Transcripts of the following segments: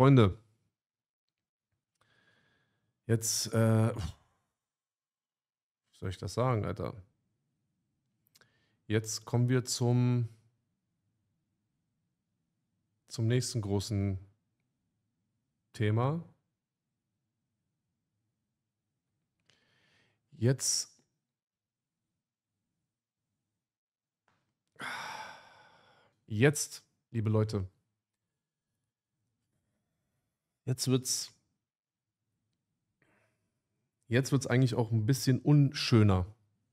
Freunde, jetzt, äh, soll ich das sagen, Alter? Jetzt kommen wir zum, zum nächsten großen Thema. Jetzt jetzt, liebe Leute, jetzt wird's. Jetzt wird's eigentlich auch ein bisschen unschöner.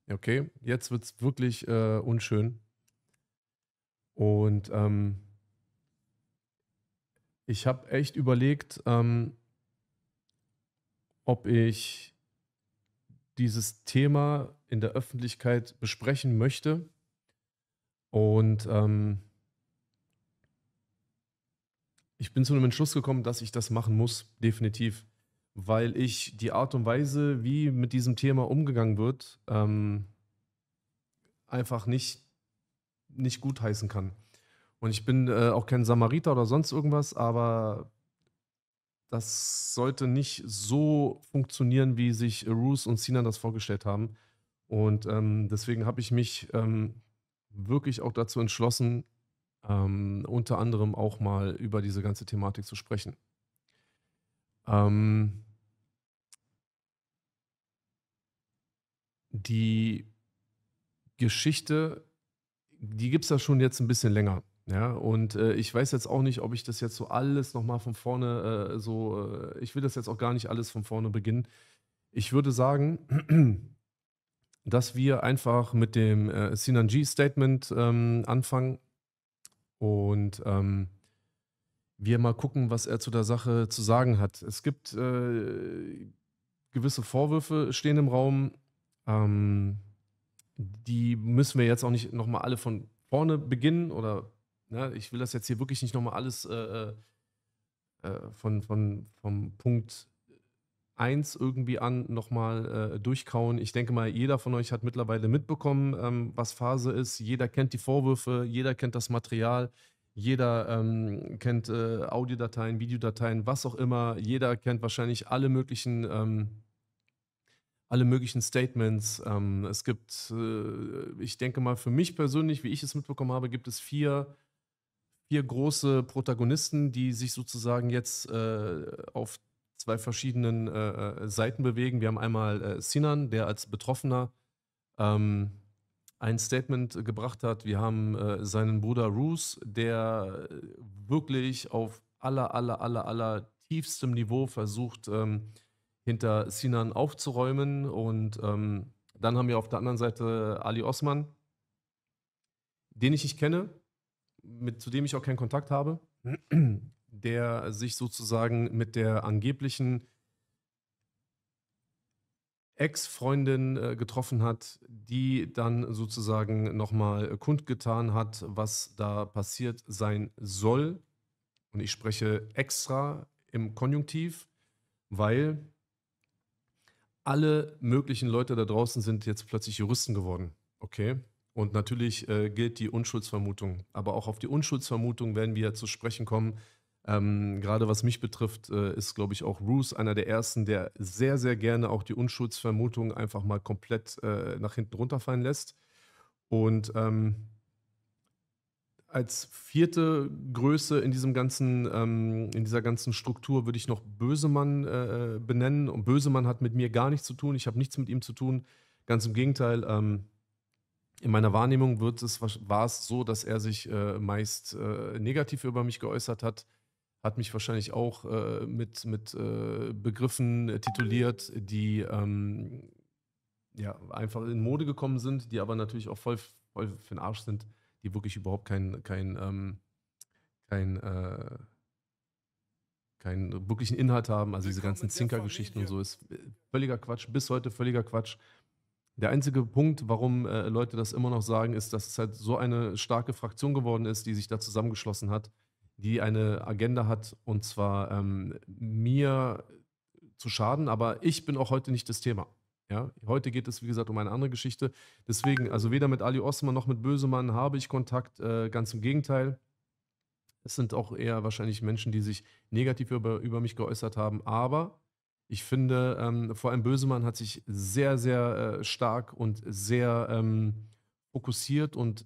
Okay, jetzt wird's wirklich äh, unschön. Und ähm, ich habe echt überlegt, ähm, ob ich dieses Thema in der Öffentlichkeit besprechen möchte. Und ähm, ich bin zu einem Entschluss gekommen, dass ich das machen muss, definitiv. Weil ich die Art und Weise, wie mit diesem Thema umgegangen wird, ähm, einfach nicht, nicht gutheißen kann. Und ich bin äh, auch kein Samariter oder sonst irgendwas, aber das sollte nicht so funktionieren, wie sich Roos und Sinan das vorgestellt haben. Und ähm, deswegen habe ich mich ähm, wirklich auch dazu entschlossen, ähm, unter anderem auch mal über diese ganze Thematik zu sprechen. Ähm, die Geschichte, die gibt es ja schon jetzt ein bisschen länger. Ja, und äh, ich weiß jetzt auch nicht, ob ich das jetzt so alles nochmal von vorne äh, so, äh, ich will das jetzt auch gar nicht alles von vorne beginnen. Ich würde sagen, dass wir einfach mit dem äh, Sinanji-Statement ähm, anfangen und ähm, wir mal gucken, was er zu der Sache zu sagen hat. Es gibt äh, gewisse Vorwürfe stehen im Raum. Ähm, die müssen wir jetzt auch nicht nochmal alle von vorne beginnen oder ne, ich will das jetzt hier wirklich nicht nochmal alles äh, äh, äh, von, von, vom Punkt eins irgendwie an, nochmal äh, durchkauen. Ich denke mal, jeder von euch hat mittlerweile mitbekommen, ähm, was Phase ist. Jeder kennt die Vorwürfe, jeder kennt das Material, jeder ähm, kennt äh, Audiodateien, Videodateien, was auch immer. Jeder kennt wahrscheinlich alle möglichen. Ähm, alle möglichen Statements. Ähm, es gibt, äh, ich denke mal, für mich persönlich, wie ich es mitbekommen habe, gibt es vier vier große Protagonisten, die sich sozusagen jetzt äh, auf zwei verschiedenen äh, äh, Seiten bewegen. Wir haben einmal äh, Sinan, der als Betroffener ähm, ein Statement gebracht hat. Wir haben äh, seinen Bruder Roos, der äh, wirklich auf aller, aller, aller, aller tiefstem Niveau versucht, ähm, hinter Sinan aufzuräumen. Und ähm, dann haben wir auf der anderen Seite äh, Ali Osman, den ich nicht kenne, mit, zu dem ich auch keinen Kontakt habe der sich sozusagen mit der angeblichen Ex-Freundin äh, getroffen hat, die dann sozusagen nochmal kundgetan hat, was da passiert sein soll. Und ich spreche extra im Konjunktiv, weil alle möglichen Leute da draußen sind jetzt plötzlich Juristen geworden. Okay? Und natürlich äh, gilt die Unschuldsvermutung. Aber auch auf die Unschuldsvermutung werden wir zu sprechen kommen, ähm, Gerade was mich betrifft, äh, ist, glaube ich, auch Roos einer der ersten, der sehr, sehr gerne auch die Unschuldsvermutung einfach mal komplett äh, nach hinten runterfallen lässt. Und ähm, als vierte Größe in diesem ganzen, ähm, in dieser ganzen Struktur würde ich noch Bösemann äh, benennen. Und Bösemann hat mit mir gar nichts zu tun. Ich habe nichts mit ihm zu tun. Ganz im Gegenteil, ähm, in meiner Wahrnehmung wird es, war es so, dass er sich äh, meist äh, negativ über mich geäußert hat hat mich wahrscheinlich auch äh, mit, mit äh, Begriffen tituliert, die ähm, ja, einfach in Mode gekommen sind, die aber natürlich auch voll, voll für den Arsch sind, die wirklich überhaupt kein, kein, ähm, kein äh, keinen wirklichen Inhalt haben. Also diese ganzen Zinker-Geschichten und so ist völliger Quatsch, bis heute völliger Quatsch. Der einzige Punkt, warum äh, Leute das immer noch sagen, ist, dass es halt so eine starke Fraktion geworden ist, die sich da zusammengeschlossen hat, die eine Agenda hat, und zwar ähm, mir zu schaden, aber ich bin auch heute nicht das Thema. Ja, heute geht es, wie gesagt, um eine andere Geschichte. Deswegen, also weder mit Ali Osman noch mit Bösemann habe ich Kontakt, äh, ganz im Gegenteil. Es sind auch eher wahrscheinlich Menschen, die sich negativ über, über mich geäußert haben, aber ich finde, ähm, vor allem Bösemann hat sich sehr, sehr äh, stark und sehr ähm, fokussiert und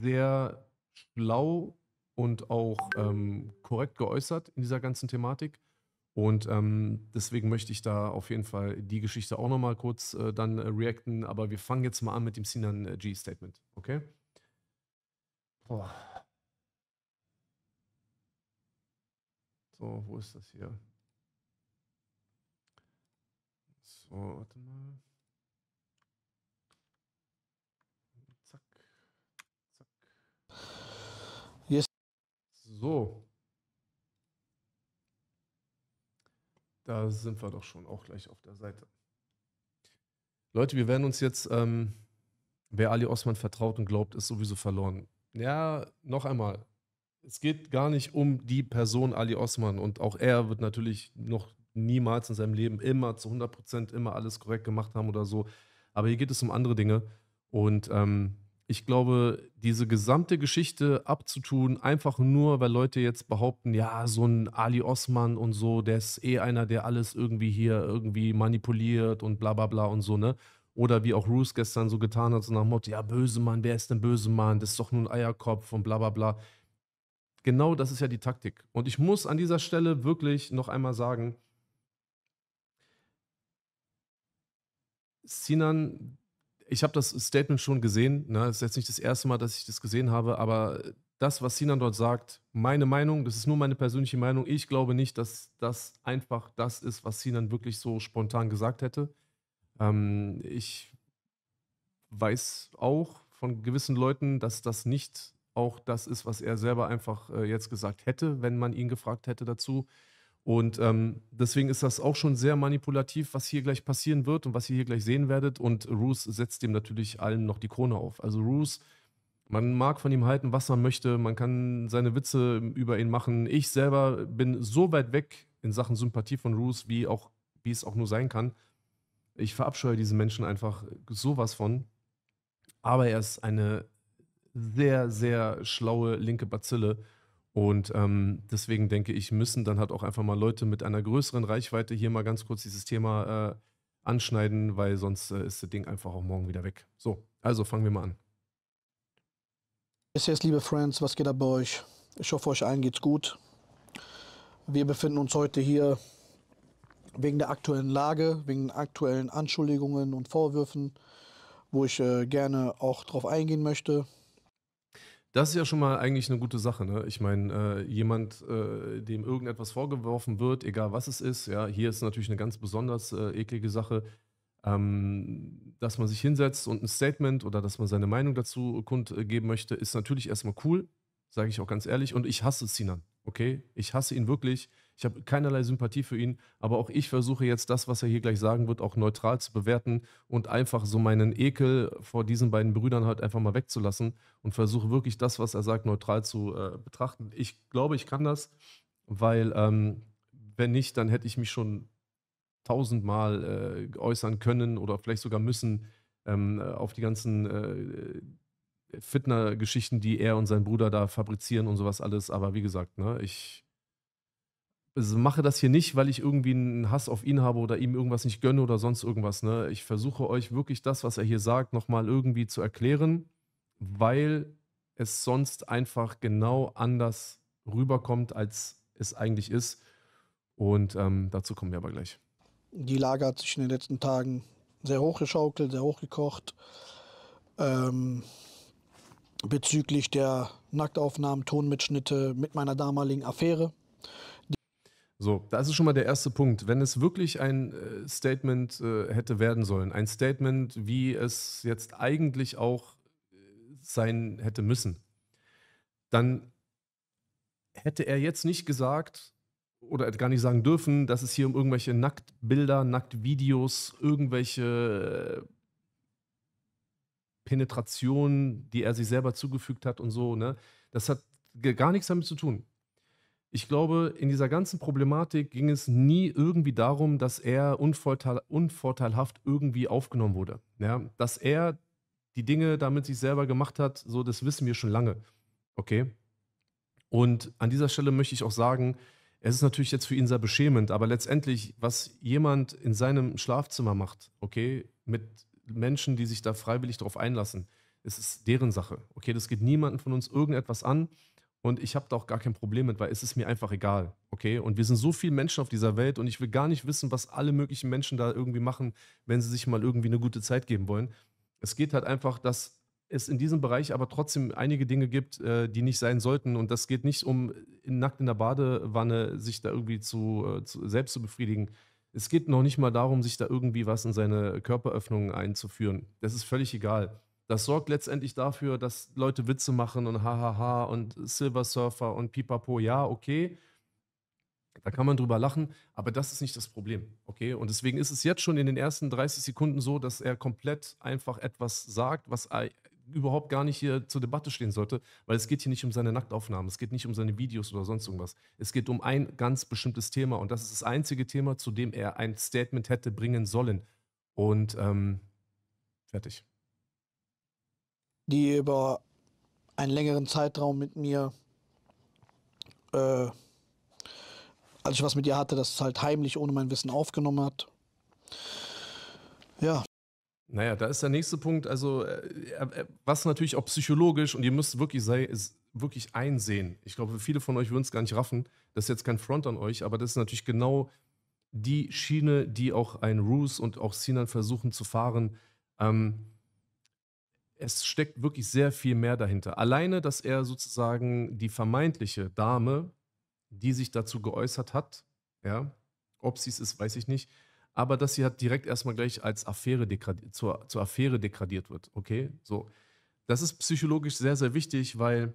sehr schlau und auch ähm, korrekt geäußert in dieser ganzen Thematik. Und ähm, deswegen möchte ich da auf jeden Fall die Geschichte auch nochmal kurz äh, dann äh, reacten. Aber wir fangen jetzt mal an mit dem Sinan äh, G-Statement, okay? Boah. So, wo ist das hier? So, warte mal. Zack, zack. So. Da sind wir doch schon auch gleich auf der Seite. Leute, wir werden uns jetzt, ähm, wer Ali Osman vertraut und glaubt, ist sowieso verloren. Ja, noch einmal. Es geht gar nicht um die Person Ali Osman und auch er wird natürlich noch niemals in seinem Leben immer zu 100 immer alles korrekt gemacht haben oder so. Aber hier geht es um andere Dinge und ähm, ich glaube, diese gesamte Geschichte abzutun, einfach nur, weil Leute jetzt behaupten, ja, so ein Ali Osman und so, der ist eh einer, der alles irgendwie hier irgendwie manipuliert und bla bla bla und so, ne? Oder wie auch Roos gestern so getan hat, so nach dem Motto, ja, böse Mann, wer ist denn böse Mann? Das ist doch nur ein Eierkopf und bla bla bla. Genau das ist ja die Taktik. Und ich muss an dieser Stelle wirklich noch einmal sagen, Sinan ich habe das Statement schon gesehen. Ne? Das ist jetzt nicht das erste Mal, dass ich das gesehen habe, aber das, was Sinan dort sagt, meine Meinung, das ist nur meine persönliche Meinung. Ich glaube nicht, dass das einfach das ist, was Sinan wirklich so spontan gesagt hätte. Ähm, ich weiß auch von gewissen Leuten, dass das nicht auch das ist, was er selber einfach äh, jetzt gesagt hätte, wenn man ihn gefragt hätte dazu. Und ähm, deswegen ist das auch schon sehr manipulativ, was hier gleich passieren wird und was ihr hier gleich sehen werdet. Und Roos setzt dem natürlich allen noch die Krone auf. Also Roos, man mag von ihm halten, was man möchte. Man kann seine Witze über ihn machen. Ich selber bin so weit weg in Sachen Sympathie von Roos, wie, auch, wie es auch nur sein kann. Ich verabscheue diesen Menschen einfach sowas von. Aber er ist eine sehr, sehr schlaue linke Bazille und ähm, deswegen denke ich, müssen dann halt auch einfach mal Leute mit einer größeren Reichweite hier mal ganz kurz dieses Thema äh, anschneiden, weil sonst äh, ist das Ding einfach auch morgen wieder weg. So, also fangen wir mal an. Bis jetzt, liebe Friends, was geht ab bei euch? Ich hoffe, euch allen geht's gut. Wir befinden uns heute hier wegen der aktuellen Lage, wegen aktuellen Anschuldigungen und Vorwürfen, wo ich äh, gerne auch drauf eingehen möchte. Das ist ja schon mal eigentlich eine gute Sache. Ne? Ich meine, äh, jemand, äh, dem irgendetwas vorgeworfen wird, egal was es ist, ja, hier ist natürlich eine ganz besonders äh, eklige Sache, ähm, dass man sich hinsetzt und ein Statement oder dass man seine Meinung dazu äh, kundgeben möchte, ist natürlich erstmal cool, sage ich auch ganz ehrlich. Und ich hasse Sinan, okay? Ich hasse ihn wirklich. Ich habe keinerlei Sympathie für ihn, aber auch ich versuche jetzt das, was er hier gleich sagen wird, auch neutral zu bewerten und einfach so meinen Ekel vor diesen beiden Brüdern halt einfach mal wegzulassen und versuche wirklich das, was er sagt, neutral zu äh, betrachten. Ich glaube, ich kann das, weil ähm, wenn nicht, dann hätte ich mich schon tausendmal äh, äußern können oder vielleicht sogar müssen ähm, äh, auf die ganzen äh, Fitner-Geschichten, die er und sein Bruder da fabrizieren und sowas alles. Aber wie gesagt, ne, ich also mache das hier nicht, weil ich irgendwie einen Hass auf ihn habe oder ihm irgendwas nicht gönne oder sonst irgendwas. Ne? Ich versuche euch wirklich das, was er hier sagt, nochmal irgendwie zu erklären, weil es sonst einfach genau anders rüberkommt, als es eigentlich ist. Und ähm, dazu kommen wir aber gleich. Die Lage hat sich in den letzten Tagen sehr hochgeschaukelt, sehr hochgekocht. Ähm, bezüglich der Nacktaufnahmen, Tonmitschnitte mit meiner damaligen Affäre so, das ist schon mal der erste Punkt. Wenn es wirklich ein äh, Statement äh, hätte werden sollen, ein Statement, wie es jetzt eigentlich auch äh, sein hätte müssen, dann hätte er jetzt nicht gesagt oder hätte gar nicht sagen dürfen, dass es hier um irgendwelche Nacktbilder, Nacktvideos, irgendwelche Penetrationen, die er sich selber zugefügt hat und so, ne? Das hat gar nichts damit zu tun. Ich glaube, in dieser ganzen Problematik ging es nie irgendwie darum, dass er unvorteil, unvorteilhaft irgendwie aufgenommen wurde. Ja, dass er die Dinge damit sich selber gemacht hat, so das wissen wir schon lange. Okay. Und an dieser Stelle möchte ich auch sagen, es ist natürlich jetzt für ihn sehr beschämend, aber letztendlich, was jemand in seinem Schlafzimmer macht, okay, mit Menschen, die sich da freiwillig darauf einlassen, es ist deren Sache. Okay, das geht niemandem von uns irgendetwas an. Und ich habe da auch gar kein Problem mit, weil es ist mir einfach egal. Okay? Und wir sind so viele Menschen auf dieser Welt und ich will gar nicht wissen, was alle möglichen Menschen da irgendwie machen, wenn sie sich mal irgendwie eine gute Zeit geben wollen. Es geht halt einfach, dass es in diesem Bereich aber trotzdem einige Dinge gibt, äh, die nicht sein sollten. Und das geht nicht um nackt in der Badewanne sich da irgendwie zu, äh, zu selbst zu befriedigen. Es geht noch nicht mal darum, sich da irgendwie was in seine Körperöffnungen einzuführen. Das ist völlig egal das sorgt letztendlich dafür, dass Leute Witze machen und hahaha und Silver Surfer und pipapo, ja, okay. Da kann man drüber lachen, aber das ist nicht das Problem, okay? Und deswegen ist es jetzt schon in den ersten 30 Sekunden so, dass er komplett einfach etwas sagt, was überhaupt gar nicht hier zur Debatte stehen sollte, weil es geht hier nicht um seine Nacktaufnahmen, es geht nicht um seine Videos oder sonst irgendwas. Es geht um ein ganz bestimmtes Thema und das ist das einzige Thema, zu dem er ein Statement hätte bringen sollen. Und ähm, fertig die über einen längeren Zeitraum mit mir, äh, als ich was mit ihr hatte, das halt heimlich ohne mein Wissen aufgenommen hat. Ja. Naja, da ist der nächste Punkt, also äh, äh, was natürlich auch psychologisch und ihr müsst wirklich sei, wirklich einsehen. Ich glaube, viele von euch würden es gar nicht raffen. Das ist jetzt kein Front an euch, aber das ist natürlich genau die Schiene, die auch ein Roos und auch Sinan versuchen zu fahren. Ähm, es steckt wirklich sehr viel mehr dahinter. Alleine, dass er sozusagen die vermeintliche Dame, die sich dazu geäußert hat, ja, ob sie es ist, weiß ich nicht, aber dass sie halt direkt erstmal gleich als Affäre degradiert, zur, zur Affäre degradiert wird, okay? So. Das ist psychologisch sehr, sehr wichtig, weil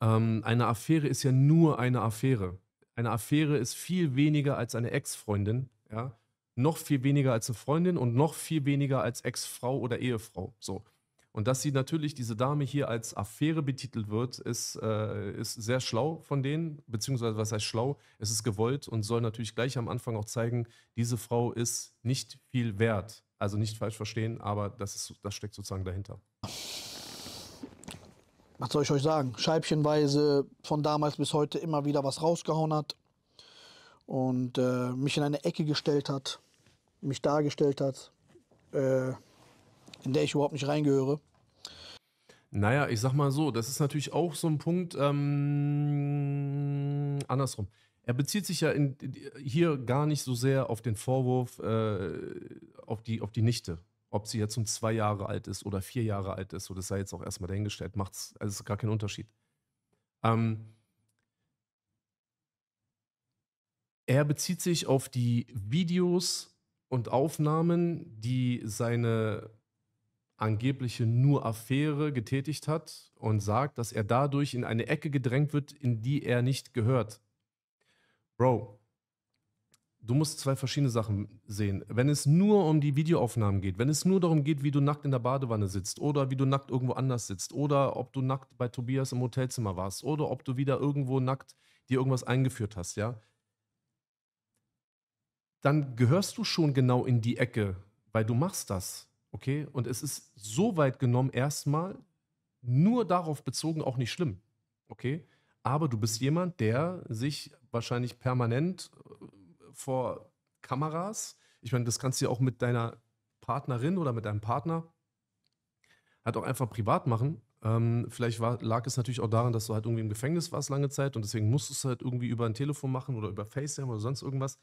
ähm, eine Affäre ist ja nur eine Affäre. Eine Affäre ist viel weniger als eine Ex-Freundin, ja? noch viel weniger als eine Freundin und noch viel weniger als Ex-Frau oder Ehefrau. So. Und dass sie natürlich diese Dame hier als Affäre betitelt wird, ist, äh, ist sehr schlau von denen, beziehungsweise was heißt schlau? Es ist gewollt und soll natürlich gleich am Anfang auch zeigen, diese Frau ist nicht viel wert. Also nicht falsch verstehen, aber das, ist, das steckt sozusagen dahinter. Was soll ich euch sagen? Scheibchenweise von damals bis heute immer wieder was rausgehauen hat und äh, mich in eine Ecke gestellt hat mich dargestellt hat, äh, in der ich überhaupt nicht reingehöre. Naja, ich sag mal so, das ist natürlich auch so ein Punkt, ähm, andersrum. Er bezieht sich ja in, hier gar nicht so sehr auf den Vorwurf, äh, auf, die, auf die Nichte. Ob sie jetzt um zwei Jahre alt ist oder vier Jahre alt ist, so das sei jetzt auch erstmal dahingestellt, macht's, also gar keinen Unterschied. Ähm, er bezieht sich auf die Videos und Aufnahmen, die seine angebliche nur Affäre getätigt hat und sagt, dass er dadurch in eine Ecke gedrängt wird, in die er nicht gehört. Bro, du musst zwei verschiedene Sachen sehen. Wenn es nur um die Videoaufnahmen geht, wenn es nur darum geht, wie du nackt in der Badewanne sitzt oder wie du nackt irgendwo anders sitzt oder ob du nackt bei Tobias im Hotelzimmer warst oder ob du wieder irgendwo nackt dir irgendwas eingeführt hast, ja, dann gehörst du schon genau in die Ecke, weil du machst das. Okay? Und es ist so weit genommen erstmal, nur darauf bezogen auch nicht schlimm. Okay? Aber du bist jemand, der sich wahrscheinlich permanent äh, vor Kameras, ich meine, das kannst du ja auch mit deiner Partnerin oder mit deinem Partner halt auch einfach privat machen. Ähm, vielleicht war, lag es natürlich auch daran, dass du halt irgendwie im Gefängnis warst lange Zeit und deswegen musstest du halt irgendwie über ein Telefon machen oder über FaceTime oder sonst irgendwas.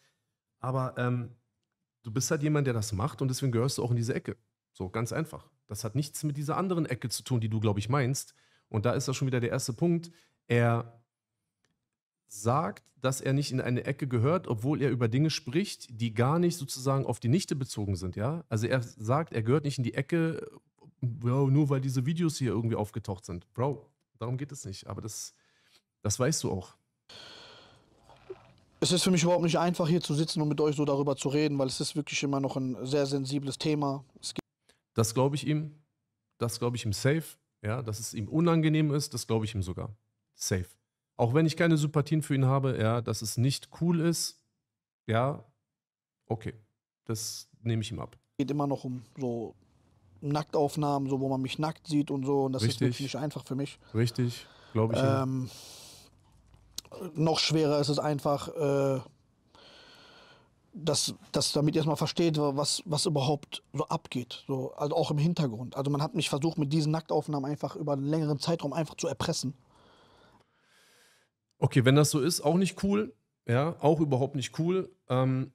Aber ähm, du bist halt jemand, der das macht und deswegen gehörst du auch in diese Ecke. So, ganz einfach. Das hat nichts mit dieser anderen Ecke zu tun, die du, glaube ich, meinst. Und da ist das schon wieder der erste Punkt. Er sagt, dass er nicht in eine Ecke gehört, obwohl er über Dinge spricht, die gar nicht sozusagen auf die Nichte bezogen sind, ja? Also er sagt, er gehört nicht in die Ecke, Bro, nur weil diese Videos hier irgendwie aufgetaucht sind. Bro, darum geht es nicht. Aber das, das weißt du auch es ist für mich überhaupt nicht einfach, hier zu sitzen und mit euch so darüber zu reden, weil es ist wirklich immer noch ein sehr sensibles Thema. das glaube ich ihm. Das glaube ich ihm safe. Ja, dass es ihm unangenehm ist, das glaube ich ihm sogar. Safe. Auch wenn ich keine Sympathien für ihn habe, ja, dass es nicht cool ist, ja, okay. Das nehme ich ihm ab. Es Geht immer noch um so Nacktaufnahmen, so wo man mich nackt sieht und so. Und das Richtig. ist wirklich nicht einfach für mich. Richtig, glaube ich. Ähm, noch schwerer ist es einfach, äh, dass, dass damit erstmal versteht, was, was überhaupt so abgeht. So, also auch im Hintergrund. Also man hat mich versucht, mit diesen Nacktaufnahmen einfach über einen längeren Zeitraum einfach zu erpressen. Okay, wenn das so ist, auch nicht cool. Ja, auch überhaupt nicht cool. Ähm,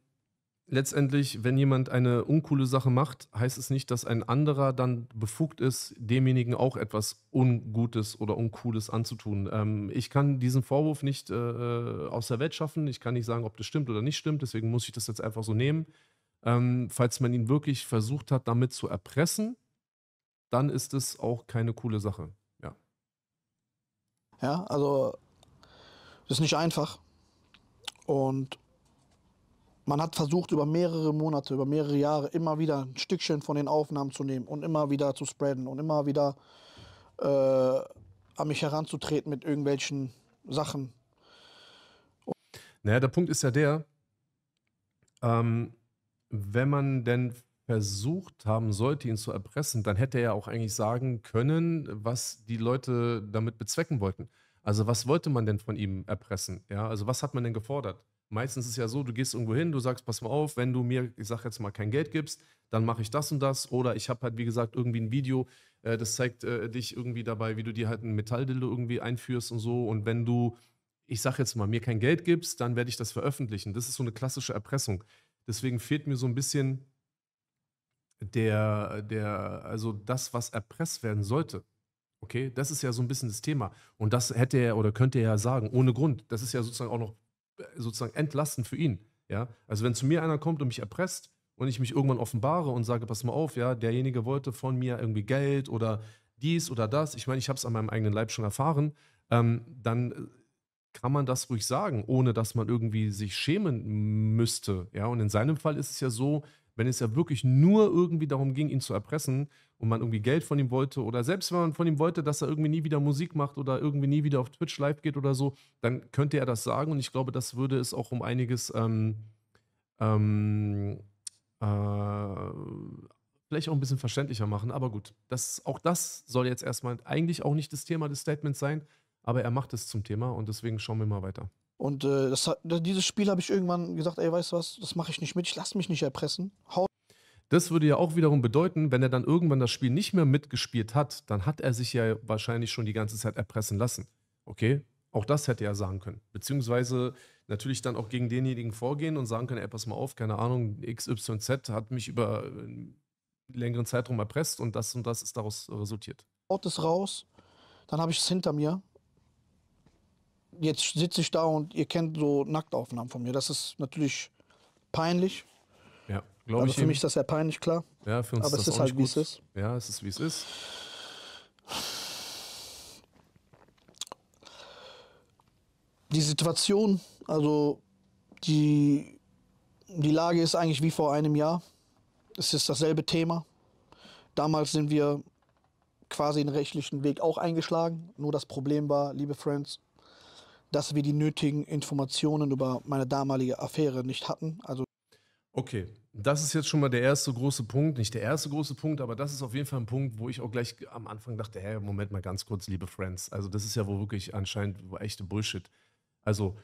letztendlich, wenn jemand eine uncoole Sache macht, heißt es nicht, dass ein anderer dann befugt ist, demjenigen auch etwas Ungutes oder Uncooles anzutun. Ähm, ich kann diesen Vorwurf nicht äh, äh, aus der Welt schaffen. Ich kann nicht sagen, ob das stimmt oder nicht stimmt. Deswegen muss ich das jetzt einfach so nehmen. Ähm, falls man ihn wirklich versucht hat, damit zu erpressen, dann ist es auch keine coole Sache. Ja. Ja, also das ist nicht einfach. Und man hat versucht, über mehrere Monate, über mehrere Jahre immer wieder ein Stückchen von den Aufnahmen zu nehmen und immer wieder zu spreaden und immer wieder äh, an mich heranzutreten mit irgendwelchen Sachen. Und naja, der Punkt ist ja der, ähm, wenn man denn versucht haben sollte, ihn zu erpressen, dann hätte er ja auch eigentlich sagen können, was die Leute damit bezwecken wollten. Also was wollte man denn von ihm erpressen? Ja, also was hat man denn gefordert? Meistens ist es ja so, du gehst irgendwo hin, du sagst, pass mal auf, wenn du mir, ich sag jetzt mal, kein Geld gibst, dann mache ich das und das. Oder ich habe halt, wie gesagt, irgendwie ein Video, äh, das zeigt äh, dich irgendwie dabei, wie du dir halt ein Metalldildo irgendwie einführst und so. Und wenn du, ich sag jetzt mal, mir kein Geld gibst, dann werde ich das veröffentlichen. Das ist so eine klassische Erpressung. Deswegen fehlt mir so ein bisschen der, der, also das, was erpresst werden sollte. Okay, das ist ja so ein bisschen das Thema. Und das hätte er oder könnte er ja sagen, ohne Grund. Das ist ja sozusagen auch noch sozusagen entlasten für ihn. Ja? Also wenn zu mir einer kommt und mich erpresst und ich mich irgendwann offenbare und sage, pass mal auf, ja, derjenige wollte von mir irgendwie Geld oder dies oder das, ich meine, ich habe es an meinem eigenen Leib schon erfahren, ähm, dann äh, kann man das ruhig sagen, ohne dass man irgendwie sich schämen müsste. Ja? Und in seinem Fall ist es ja so, wenn es ja wirklich nur irgendwie darum ging, ihn zu erpressen und man irgendwie Geld von ihm wollte oder selbst wenn man von ihm wollte, dass er irgendwie nie wieder Musik macht oder irgendwie nie wieder auf Twitch live geht oder so, dann könnte er das sagen und ich glaube, das würde es auch um einiges ähm, ähm, äh, vielleicht auch ein bisschen verständlicher machen. Aber gut, das, auch das soll jetzt erstmal eigentlich auch nicht das Thema des Statements sein, aber er macht es zum Thema und deswegen schauen wir mal weiter. Und äh, das, dieses Spiel habe ich irgendwann gesagt, ey, weißt du was, das mache ich nicht mit, ich lasse mich nicht erpressen. Hau das würde ja auch wiederum bedeuten, wenn er dann irgendwann das Spiel nicht mehr mitgespielt hat, dann hat er sich ja wahrscheinlich schon die ganze Zeit erpressen lassen. Okay? Auch das hätte er sagen können. Beziehungsweise natürlich dann auch gegen denjenigen vorgehen und sagen können, ey, pass mal auf, keine Ahnung, XYZ hat mich über einen längeren Zeitraum erpresst und das und das ist daraus resultiert. Haut es raus, dann habe ich es hinter mir jetzt sitze ich da und ihr kennt so Nacktaufnahmen von mir. Das ist natürlich peinlich. Ja, glaube ich. Für eben. mich ist das sehr peinlich, klar. Ja, für uns Aber ist es ist halt, wie es ist. Ja, es ist, wie es ist. Die Situation, also die, die Lage ist eigentlich wie vor einem Jahr. Es ist dasselbe Thema. Damals sind wir quasi den rechtlichen Weg auch eingeschlagen. Nur das Problem war, liebe Friends, dass wir die nötigen Informationen über meine damalige Affäre nicht hatten. Also Okay, das ist jetzt schon mal der erste große Punkt. Nicht der erste große Punkt, aber das ist auf jeden Fall ein Punkt, wo ich auch gleich am Anfang dachte, hey, Moment mal ganz kurz, liebe Friends. Also das ist ja wohl wirklich anscheinend echte Bullshit. Also,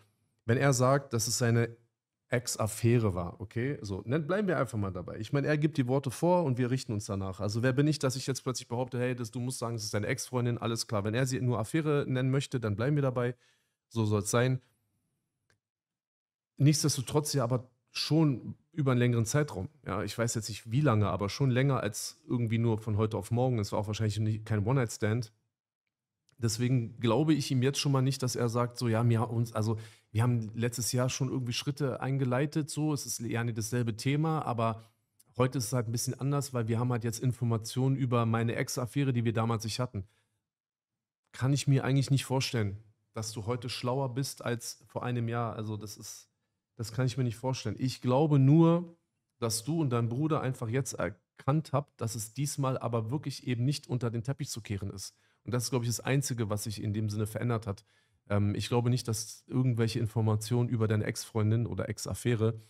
wenn er sagt, dass es seine Ex-Affäre war, okay? So, dann bleiben wir einfach mal dabei. Ich meine, er gibt die Worte vor und wir richten uns danach. Also, wer bin ich, dass ich jetzt plötzlich behaupte, hey, das, du musst sagen, es ist deine Ex-Freundin, alles klar. Wenn er sie nur Affäre nennen möchte, dann bleiben wir dabei. So soll es sein. Nichtsdestotrotz ja aber schon über einen längeren Zeitraum. Ja, ich weiß jetzt nicht wie lange, aber schon länger als irgendwie nur von heute auf morgen. Es war auch wahrscheinlich kein One-Night-Stand. Deswegen glaube ich ihm jetzt schon mal nicht, dass er sagt, so ja, mir uns, also wir haben letztes Jahr schon irgendwie Schritte eingeleitet, so, es ist ja nicht dasselbe Thema, aber heute ist es halt ein bisschen anders, weil wir haben halt jetzt Informationen über meine Ex-Affäre, die wir damals nicht hatten. Kann ich mir eigentlich nicht vorstellen dass du heute schlauer bist als vor einem Jahr. Also das ist, das kann ich mir nicht vorstellen. Ich glaube nur, dass du und dein Bruder einfach jetzt erkannt habt, dass es diesmal aber wirklich eben nicht unter den Teppich zu kehren ist. Und das ist, glaube ich, das Einzige, was sich in dem Sinne verändert hat. Ähm, ich glaube nicht, dass irgendwelche Informationen über deine Ex-Freundin oder Ex-Affäre,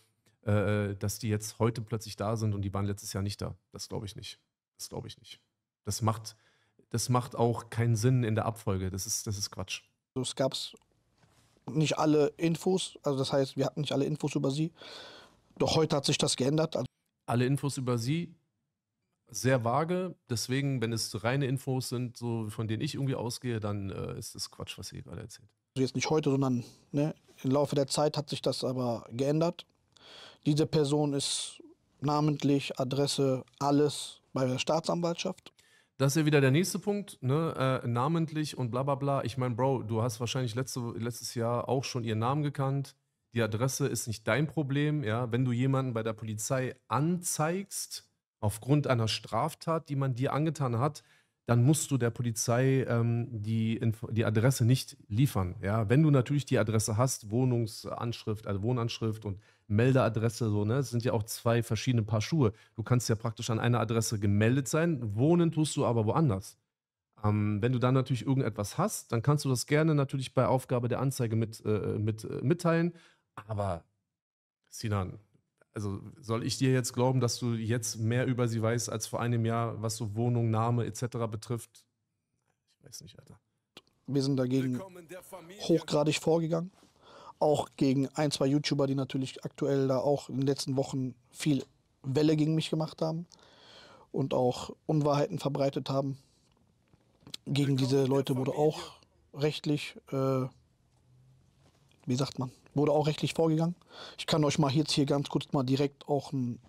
äh, dass die jetzt heute plötzlich da sind und die waren letztes Jahr nicht da. Das glaube ich nicht. Das glaube ich nicht. Das macht, das macht auch keinen Sinn in der Abfolge. Das ist, das ist Quatsch. Also es gab nicht alle Infos, also das heißt, wir hatten nicht alle Infos über sie. Doch heute hat sich das geändert. Also alle Infos über sie sehr vage, deswegen, wenn es reine Infos sind, so von denen ich irgendwie ausgehe, dann äh, ist es Quatsch, was ihr gerade erzählt. Also jetzt nicht heute, sondern ne, im Laufe der Zeit hat sich das aber geändert. Diese Person ist namentlich, Adresse, alles bei der Staatsanwaltschaft. Das ist ja wieder der nächste Punkt, ne? Äh, namentlich und bla bla bla. Ich meine, Bro, du hast wahrscheinlich letzte, letztes Jahr auch schon ihren Namen gekannt. Die Adresse ist nicht dein Problem, ja. Wenn du jemanden bei der Polizei anzeigst, aufgrund einer Straftat, die man dir angetan hat, dann musst du der Polizei ähm, die, die Adresse nicht liefern. Ja? Wenn du natürlich die Adresse hast, Wohnungsanschrift, also Wohnanschrift und Meldeadresse, so, ne? Es sind ja auch zwei verschiedene Paar Schuhe. Du kannst ja praktisch an einer Adresse gemeldet sein, wohnen tust du aber woanders. Ähm, wenn du dann natürlich irgendetwas hast, dann kannst du das gerne natürlich bei Aufgabe der Anzeige mit, äh, mit äh, mitteilen. Aber Sinan, also soll ich dir jetzt glauben, dass du jetzt mehr über sie weißt als vor einem Jahr, was so Wohnung, Name etc. betrifft? Ich weiß nicht, Alter. Wir sind dagegen hochgradig vorgegangen auch gegen ein, zwei YouTuber, die natürlich aktuell da auch in den letzten Wochen viel Welle gegen mich gemacht haben und auch Unwahrheiten verbreitet haben. Gegen diese Leute wurde auch rechtlich, äh, wie sagt man, wurde auch rechtlich vorgegangen. Ich kann euch mal jetzt hier ganz kurz mal direkt auch ein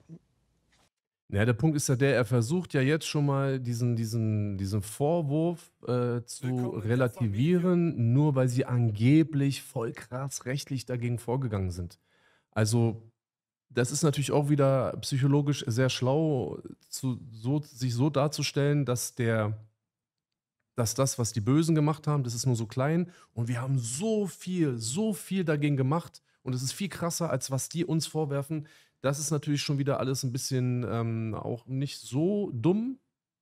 ja, der Punkt ist ja der, er versucht ja jetzt schon mal diesen, diesen, diesen Vorwurf äh, zu relativieren, nur weil sie angeblich voll dagegen vorgegangen sind. Also, das ist natürlich auch wieder psychologisch sehr schlau, zu, so, sich so darzustellen, dass der, dass das, was die Bösen gemacht haben, das ist nur so klein und wir haben so viel, so viel dagegen gemacht und es ist viel krasser, als was die uns vorwerfen. Das ist natürlich schon wieder alles ein bisschen ähm, auch nicht so dumm.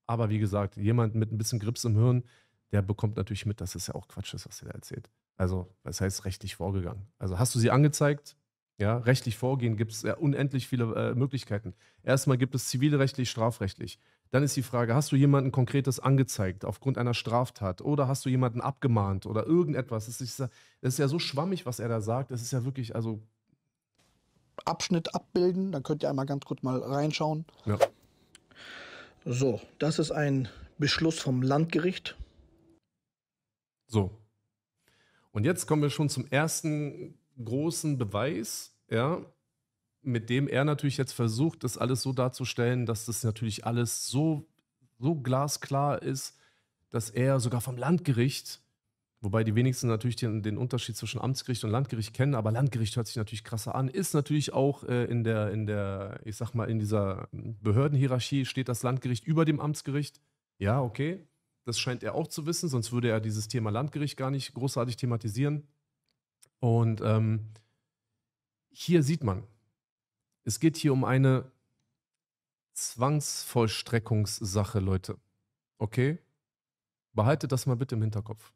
Aber wie gesagt, jemand mit ein bisschen Grips im Hirn, der bekommt natürlich mit, dass es ja auch Quatsch ist, was er da erzählt. Also, das heißt rechtlich vorgegangen. Also hast du sie angezeigt? Ja, rechtlich vorgehen gibt es ja äh, unendlich viele äh, Möglichkeiten. Erstmal gibt es zivilrechtlich, strafrechtlich. Dann ist die Frage, hast du jemanden Konkretes angezeigt aufgrund einer Straftat oder hast du jemanden abgemahnt oder irgendetwas? Es ist, ja, ist ja so schwammig, was er da sagt. Es ist ja wirklich, also Abschnitt abbilden. Dann könnt ihr einmal ganz kurz mal reinschauen. Ja. So, das ist ein Beschluss vom Landgericht. So. Und jetzt kommen wir schon zum ersten großen Beweis, ja, mit dem er natürlich jetzt versucht, das alles so darzustellen, dass das natürlich alles so, so glasklar ist, dass er sogar vom Landgericht Wobei die wenigsten natürlich den, den, Unterschied zwischen Amtsgericht und Landgericht kennen, aber Landgericht hört sich natürlich krasser an. Ist natürlich auch äh, in der, in der, ich sag mal, in dieser Behördenhierarchie steht das Landgericht über dem Amtsgericht. Ja, okay. Das scheint er auch zu wissen, sonst würde er dieses Thema Landgericht gar nicht großartig thematisieren. Und ähm, hier sieht man, es geht hier um eine Zwangsvollstreckungssache, Leute. Okay? Behaltet das mal bitte im Hinterkopf.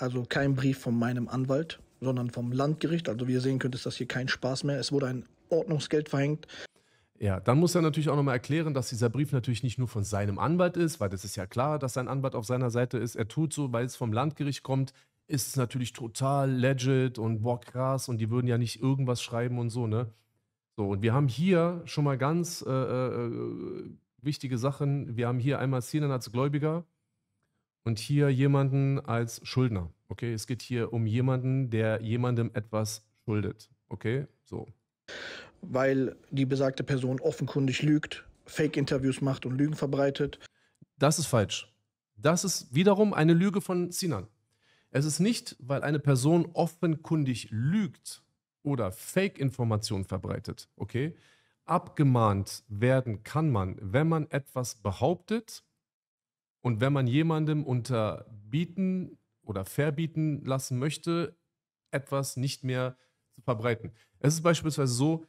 Also kein Brief von meinem Anwalt, sondern vom Landgericht. Also wie ihr sehen könnt, ist das hier kein Spaß mehr. Es wurde ein Ordnungsgeld verhängt. Ja, dann muss er natürlich auch nochmal erklären, dass dieser Brief natürlich nicht nur von seinem Anwalt ist, weil das ist ja klar, dass sein Anwalt auf seiner Seite ist. Er tut so, weil es vom Landgericht kommt, ist es natürlich total legit und boah krass und die würden ja nicht irgendwas schreiben und so, ne? So, und wir haben hier schon mal ganz äh, äh, äh wichtige Sachen. Wir haben hier einmal Sinan als Gläubiger, und hier jemanden als Schuldner. Okay, es geht hier um jemanden, der jemandem etwas schuldet. Okay, so. Weil die besagte Person offenkundig lügt, Fake-Interviews macht und Lügen verbreitet. Das ist falsch. Das ist wiederum eine Lüge von Sinan. Es ist nicht, weil eine Person offenkundig lügt oder Fake-Informationen verbreitet, okay? Abgemahnt werden kann man, wenn man etwas behauptet und wenn man jemandem unterbieten oder verbieten lassen möchte, etwas nicht mehr zu verbreiten. Es ist beispielsweise so,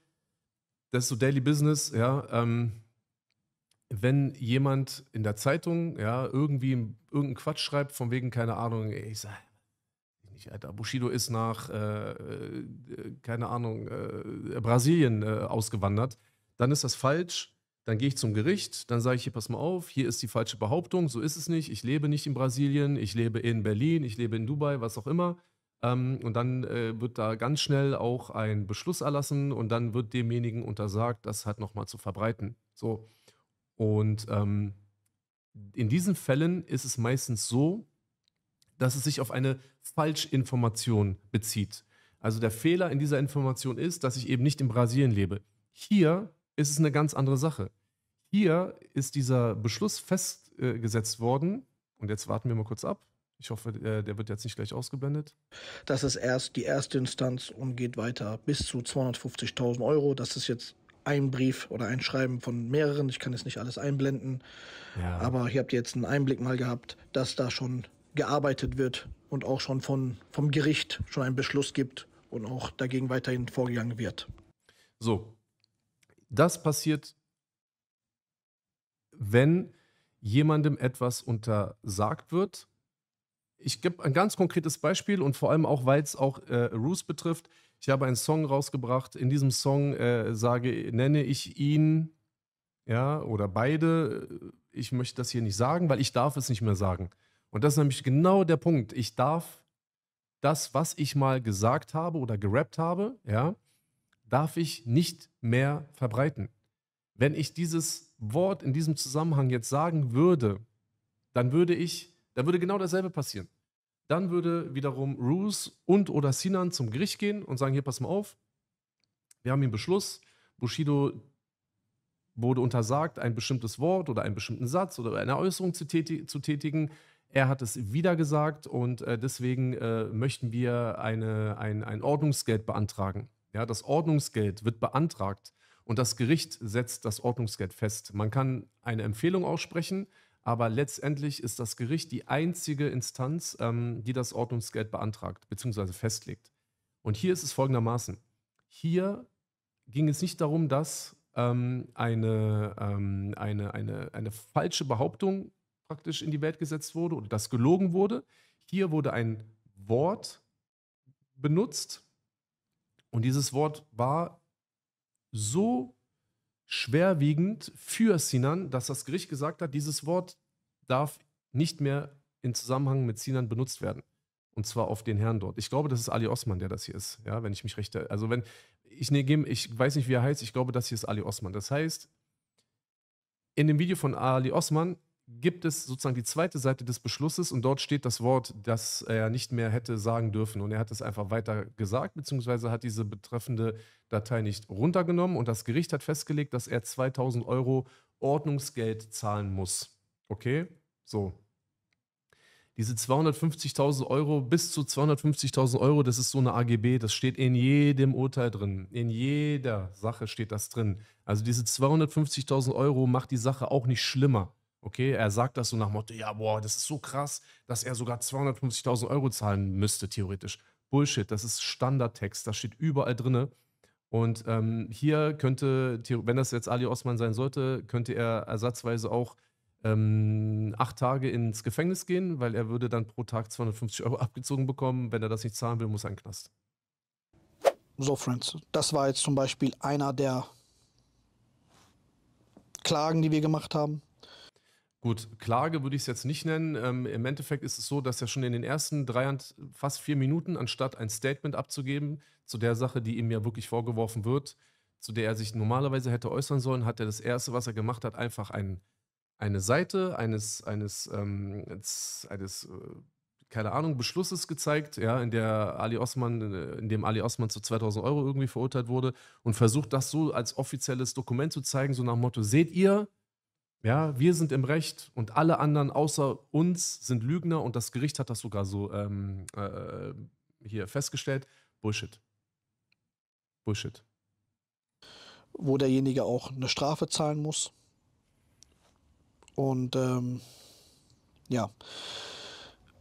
das ist so Daily Business, ja, ähm, wenn jemand in der Zeitung, ja, irgendwie irgendeinen Quatsch schreibt, von wegen, keine Ahnung, ich sag, nicht, Alter, Bushido ist nach, äh, äh, keine Ahnung, äh, Brasilien äh, ausgewandert, dann ist das falsch dann gehe ich zum Gericht, dann sage ich hier, pass mal auf, hier ist die falsche Behauptung, so ist es nicht, ich lebe nicht in Brasilien, ich lebe in Berlin, ich lebe in Dubai, was auch immer. Ähm, und dann äh, wird da ganz schnell auch ein Beschluss erlassen und dann wird demjenigen untersagt, das halt nochmal zu verbreiten. So. Und ähm, in diesen Fällen ist es meistens so, dass es sich auf eine Falschinformation bezieht. Also der Fehler in dieser Information ist, dass ich eben nicht in Brasilien lebe. Hier ist es eine ganz andere Sache. Hier ist dieser Beschluss festgesetzt worden. Und jetzt warten wir mal kurz ab. Ich hoffe, der wird jetzt nicht gleich ausgeblendet. Das ist erst die erste Instanz und geht weiter bis zu 250.000 Euro. Das ist jetzt ein Brief oder ein Schreiben von mehreren. Ich kann jetzt nicht alles einblenden. Ja. Aber hier habt ihr jetzt einen Einblick mal gehabt, dass da schon gearbeitet wird und auch schon von, vom Gericht schon einen Beschluss gibt und auch dagegen weiterhin vorgegangen wird. So, das passiert, wenn jemandem etwas untersagt wird. Ich gebe ein ganz konkretes Beispiel und vor allem auch, weil es auch äh, Roos betrifft. Ich habe einen Song rausgebracht. In diesem Song äh, sage, nenne ich ihn, ja, oder beide. Ich möchte das hier nicht sagen, weil ich darf es nicht mehr sagen. Und das ist nämlich genau der Punkt. Ich darf das, was ich mal gesagt habe oder gerappt habe, ja, darf ich nicht mehr verbreiten. Wenn ich dieses Wort in diesem Zusammenhang jetzt sagen würde, dann würde ich, dann würde genau dasselbe passieren. Dann würde wiederum Roos und oder Sinan zum Gericht gehen und sagen, hier pass mal auf, wir haben hier einen Beschluss, Bushido wurde untersagt, ein bestimmtes Wort oder einen bestimmten Satz oder eine Äußerung zu, tätigen. Er hat es wieder gesagt und äh, deswegen äh, möchten wir eine, ein, ein Ordnungsgeld beantragen. Ja, das Ordnungsgeld wird beantragt und das Gericht setzt das Ordnungsgeld fest. Man kann eine Empfehlung aussprechen, aber letztendlich ist das Gericht die einzige Instanz, ähm, die das Ordnungsgeld beantragt bzw. festlegt. Und hier ist es folgendermaßen. Hier ging es nicht darum, dass ähm, eine, ähm, eine, eine, eine falsche Behauptung praktisch in die Welt gesetzt wurde oder dass gelogen wurde. Hier wurde ein Wort benutzt, und dieses Wort war so schwerwiegend für Sinan, dass das Gericht gesagt hat, dieses Wort darf nicht mehr in Zusammenhang mit Sinan benutzt werden. Und zwar auf den Herrn dort. Ich glaube, das ist Ali Osman, der das hier ist, ja, wenn ich mich recht. Also wenn, ich nehme, ich weiß nicht, wie er heißt, ich glaube, das hier ist Ali Osman. Das heißt, in dem Video von Ali Osman gibt es sozusagen die zweite Seite des Beschlusses und dort steht das Wort, das er nicht mehr hätte sagen dürfen. Und er hat es einfach weiter gesagt, beziehungsweise hat diese betreffende Datei nicht runtergenommen und das Gericht hat festgelegt, dass er 2000 Euro Ordnungsgeld zahlen muss. Okay, so. Diese 250.000 Euro bis zu 250.000 Euro, das ist so eine AGB, das steht in jedem Urteil drin. In jeder Sache steht das drin. Also diese 250.000 Euro macht die Sache auch nicht schlimmer. Okay, er sagt das so nach Motto, ja, boah, das ist so krass, dass er sogar 250.000 Euro zahlen müsste, theoretisch. Bullshit, das ist Standardtext, das steht überall drin. Und ähm, hier könnte, wenn das jetzt Ali Osman sein sollte, könnte er ersatzweise auch ähm, acht Tage ins Gefängnis gehen, weil er würde dann pro Tag 250 Euro abgezogen bekommen. Wenn er das nicht zahlen will, muss er in Knast. So, Friends, das war jetzt zum Beispiel einer der Klagen, die wir gemacht haben. Gut, Klage würde ich es jetzt nicht nennen. Ähm, Im Endeffekt ist es so, dass er schon in den ersten drei, fast vier Minuten, anstatt ein Statement abzugeben zu der Sache, die ihm ja wirklich vorgeworfen wird, zu der er sich normalerweise hätte äußern sollen, hat er das Erste, was er gemacht hat, einfach ein, eine Seite eines, eines, ähm, eines äh, keine Ahnung, Beschlusses gezeigt, ja, in der Ali Osman, äh, in dem Ali Osman zu 2000 Euro irgendwie verurteilt wurde und versucht das so als offizielles Dokument zu zeigen, so nach dem Motto, seht ihr, ja, wir sind im Recht und alle anderen außer uns sind Lügner und das Gericht hat das sogar so ähm, äh, hier festgestellt. Bullshit. Bullshit. Wo derjenige auch eine Strafe zahlen muss. Und ähm, ja,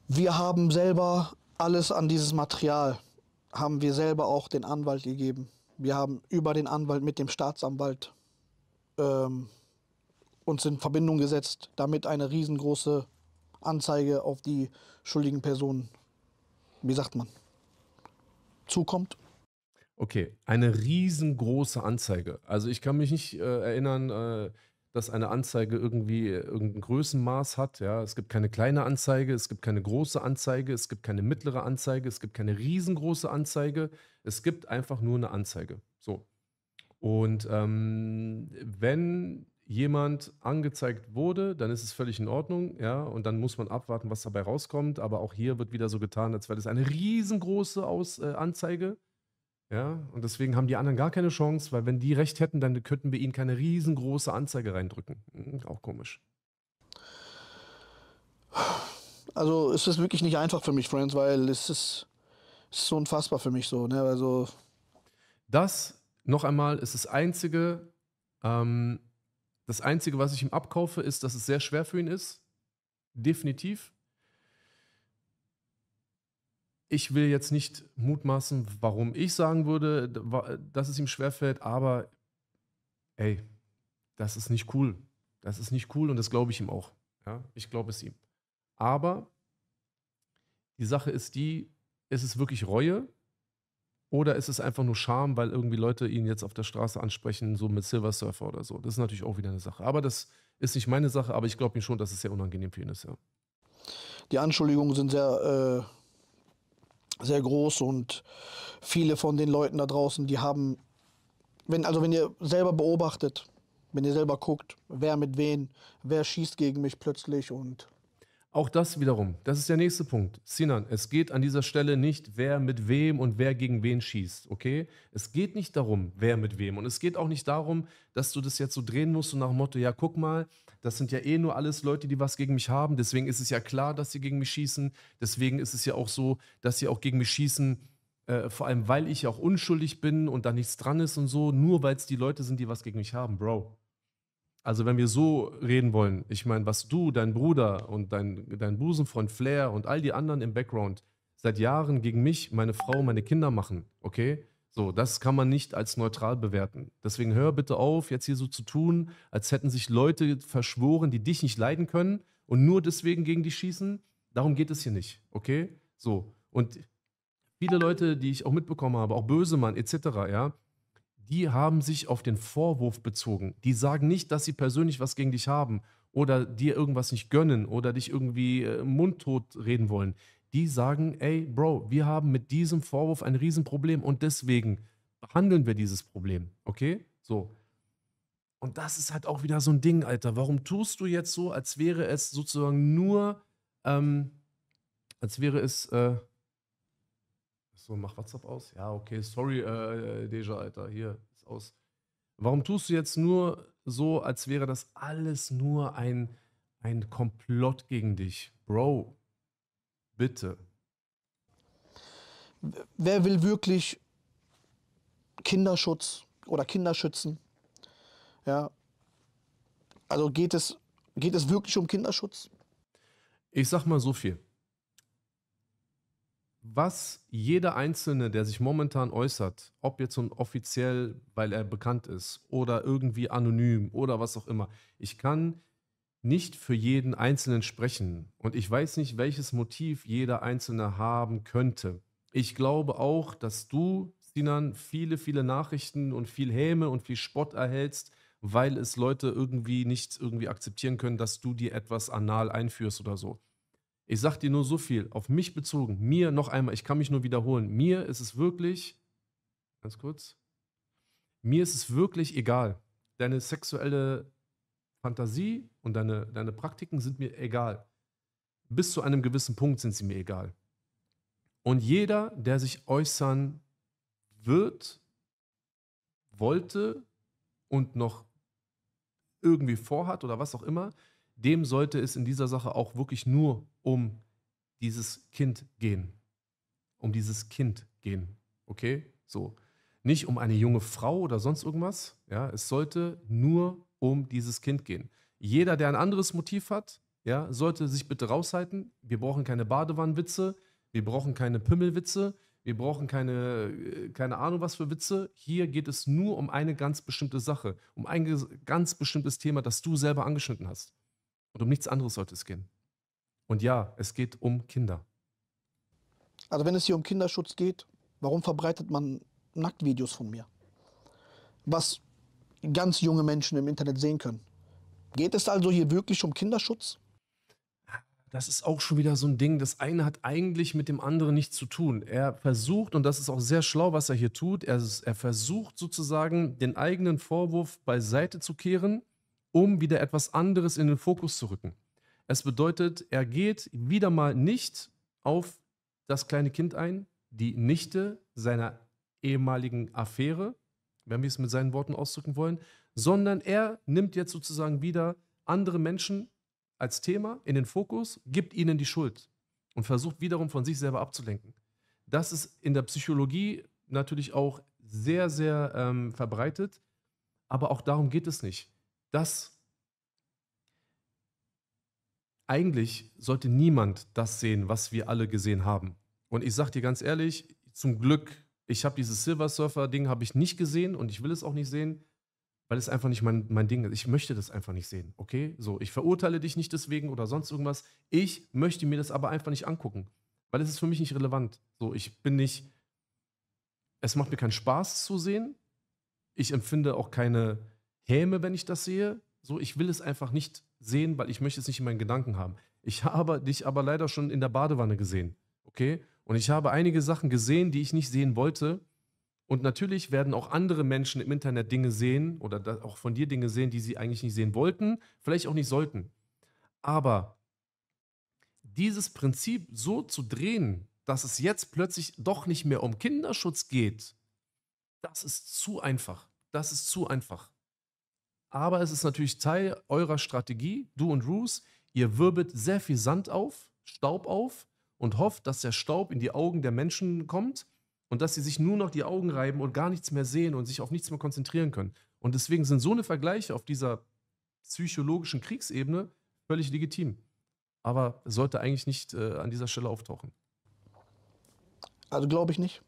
wir haben selber alles an dieses Material, haben wir selber auch den Anwalt gegeben. Wir haben über den Anwalt mit dem Staatsanwalt ähm, uns in Verbindung gesetzt, damit eine riesengroße Anzeige auf die schuldigen Personen, wie sagt man, zukommt. Okay, eine riesengroße Anzeige. Also ich kann mich nicht äh, erinnern, äh, dass eine Anzeige irgendwie irgendein Größenmaß hat. Ja, es gibt keine kleine Anzeige, es gibt keine große Anzeige, es gibt keine mittlere Anzeige, es gibt keine riesengroße Anzeige. Es gibt einfach nur eine Anzeige. So. Und ähm, wenn jemand angezeigt wurde, dann ist es völlig in Ordnung, ja, und dann muss man abwarten, was dabei rauskommt. Aber auch hier wird wieder so getan, als wäre das eine riesengroße Aus, äh, Anzeige. Ja, und deswegen haben die anderen gar keine Chance, weil wenn die recht hätten, dann könnten wir ihnen keine riesengroße Anzeige reindrücken. Hm, auch komisch. Also es ist wirklich nicht einfach für mich, Friends, weil es ist, es ist unfassbar für mich so. Ne? Also das, noch einmal, ist das einzige ähm, das Einzige, was ich ihm abkaufe, ist, dass es sehr schwer für ihn ist. Definitiv. Ich will jetzt nicht mutmaßen, warum ich sagen würde, dass es ihm schwerfällt, aber ey, das ist nicht cool. Das ist nicht cool und das glaube ich ihm auch. Ja, ich glaube es ihm. Aber die Sache ist die, es ist wirklich Reue oder ist es einfach nur Scham, weil irgendwie Leute ihn jetzt auf der Straße ansprechen, so mit Silver Surfer oder so? Das ist natürlich auch wieder eine Sache. Aber das ist nicht meine Sache, aber ich glaube mir schon, dass es sehr unangenehm für ihn ist, ja. Die Anschuldigungen sind sehr, äh, sehr groß und viele von den Leuten da draußen, die haben, wenn, also wenn ihr selber beobachtet, wenn ihr selber guckt, wer mit wem, wer schießt gegen mich plötzlich und auch das wiederum, das ist der nächste Punkt. Sinan, es geht an dieser Stelle nicht, wer mit wem und wer gegen wen schießt, okay? Es geht nicht darum, wer mit wem. Und es geht auch nicht darum, dass du das jetzt so drehen musst und nach dem Motto, ja, guck mal, das sind ja eh nur alles Leute, die was gegen mich haben. Deswegen ist es ja klar, dass sie gegen mich schießen. Deswegen ist es ja auch so, dass sie auch gegen mich schießen, äh, vor allem weil ich auch unschuldig bin und da nichts dran ist und so, nur weil es die Leute sind, die was gegen mich haben, Bro. Also wenn wir so reden wollen, ich meine, was du, dein Bruder und dein, dein Busenfreund Flair und all die anderen im Background seit Jahren gegen mich, meine Frau, meine Kinder machen, okay? So, das kann man nicht als neutral bewerten. Deswegen hör bitte auf, jetzt hier so zu tun, als hätten sich Leute verschworen, die dich nicht leiden können und nur deswegen gegen dich schießen. Darum geht es hier nicht, okay? So, und viele Leute, die ich auch mitbekommen habe, auch Bösemann etc., ja, die haben sich auf den Vorwurf bezogen. Die sagen nicht, dass sie persönlich was gegen dich haben oder dir irgendwas nicht gönnen oder dich irgendwie äh, mundtot reden wollen. Die sagen, ey, Bro, wir haben mit diesem Vorwurf ein Riesenproblem und deswegen behandeln wir dieses Problem. Okay? So. Und das ist halt auch wieder so ein Ding, Alter. Warum tust du jetzt so, als wäre es sozusagen nur, ähm, als wäre es, äh, so, mach WhatsApp aus. Ja, okay, sorry, äh, äh, Deja, Alter, hier ist aus. Warum tust du jetzt nur so, als wäre das alles nur ein, ein Komplott gegen dich? Bro, bitte. Wer will wirklich Kinderschutz oder Kinder schützen? Ja. Also geht es, geht es wirklich um Kinderschutz? Ich sag mal so viel was jeder Einzelne, der sich momentan äußert, ob jetzt so offiziell, weil er bekannt ist oder irgendwie anonym oder was auch immer, ich kann nicht für jeden Einzelnen sprechen und ich weiß nicht, welches Motiv jeder Einzelne haben könnte. Ich glaube auch, dass du, Sinan, viele, viele Nachrichten und viel Häme und viel Spott erhältst, weil es Leute irgendwie nicht irgendwie akzeptieren können, dass du dir etwas anal einführst oder so. Ich sage dir nur so viel, auf mich bezogen, mir noch einmal, ich kann mich nur wiederholen, mir ist es wirklich, ganz kurz, mir ist es wirklich egal. Deine sexuelle Fantasie und deine, deine Praktiken sind mir egal. Bis zu einem gewissen Punkt sind sie mir egal. Und jeder, der sich äußern wird, wollte und noch irgendwie vorhat oder was auch immer, dem sollte es in dieser Sache auch wirklich nur um dieses Kind gehen. Um dieses Kind gehen. Okay? So. Nicht um eine junge Frau oder sonst irgendwas. Ja, es sollte nur um dieses Kind gehen. Jeder, der ein anderes Motiv hat, ja, sollte sich bitte raushalten. Wir brauchen keine Badewannenwitze, wir brauchen keine Pimmelwitze, wir brauchen keine, äh, keine Ahnung was für Witze. Hier geht es nur um eine ganz bestimmte Sache, um ein ganz bestimmtes Thema, das du selber angeschnitten hast. Und um nichts anderes sollte es gehen. Und ja, es geht um Kinder. Also wenn es hier um Kinderschutz geht, warum verbreitet man Nacktvideos von mir? Was ganz junge Menschen im Internet sehen können. Geht es also hier wirklich um Kinderschutz? Das ist auch schon wieder so ein Ding. Das eine hat eigentlich mit dem anderen nichts zu tun. Er versucht, und das ist auch sehr schlau, was er hier tut, er, er versucht sozusagen den eigenen Vorwurf beiseite zu kehren um wieder etwas anderes in den Fokus zu rücken. Es bedeutet, er geht wieder mal nicht auf das kleine Kind ein, die Nichte seiner ehemaligen Affäre, wenn wir es mit seinen Worten ausdrücken wollen, sondern er nimmt jetzt sozusagen wieder andere Menschen als Thema in den Fokus, gibt ihnen die Schuld und versucht wiederum von sich selber abzulenken. Das ist in der Psychologie natürlich auch sehr, sehr ähm, verbreitet, aber auch darum geht es nicht dass eigentlich sollte niemand das sehen, was wir alle gesehen haben. Und ich sage dir ganz ehrlich, zum Glück, ich habe dieses Silver Surfer-Ding nicht gesehen und ich will es auch nicht sehen, weil es einfach nicht mein, mein Ding ist. Ich möchte das einfach nicht sehen, okay? So, ich verurteile dich nicht deswegen oder sonst irgendwas. Ich möchte mir das aber einfach nicht angucken, weil es ist für mich nicht relevant. So, ich bin nicht, es macht mir keinen Spaß zu sehen. Ich empfinde auch keine, käme, wenn ich das sehe. So, ich will es einfach nicht sehen, weil ich möchte es nicht in meinen Gedanken haben. Ich habe dich aber leider schon in der Badewanne gesehen. Okay? Und ich habe einige Sachen gesehen, die ich nicht sehen wollte. Und natürlich werden auch andere Menschen im Internet Dinge sehen oder auch von dir Dinge sehen, die sie eigentlich nicht sehen wollten, vielleicht auch nicht sollten. Aber dieses Prinzip so zu drehen, dass es jetzt plötzlich doch nicht mehr um Kinderschutz geht, das ist zu einfach. Das ist zu einfach. Aber es ist natürlich Teil eurer Strategie, du und Roos. Ihr wirbelt sehr viel Sand auf, Staub auf und hofft, dass der Staub in die Augen der Menschen kommt und dass sie sich nur noch die Augen reiben und gar nichts mehr sehen und sich auf nichts mehr konzentrieren können. Und deswegen sind so eine Vergleiche auf dieser psychologischen Kriegsebene völlig legitim. Aber sollte eigentlich nicht äh, an dieser Stelle auftauchen. Also glaube ich nicht.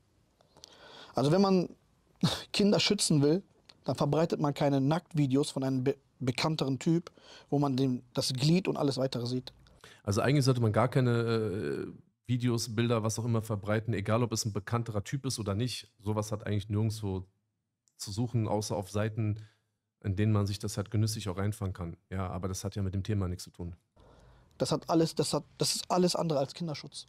Also wenn man Kinder schützen will, dann verbreitet man keine Nacktvideos von einem be bekannteren Typ, wo man den, das Glied und alles weitere sieht. Also eigentlich sollte man gar keine äh, Videos, Bilder, was auch immer verbreiten, egal ob es ein bekannterer Typ ist oder nicht. Sowas hat eigentlich nirgendwo zu suchen, außer auf Seiten, in denen man sich das halt genüssig auch reinfangen kann. Ja, aber das hat ja mit dem Thema nichts zu tun. Das hat alles, das hat, das ist alles andere als Kinderschutz.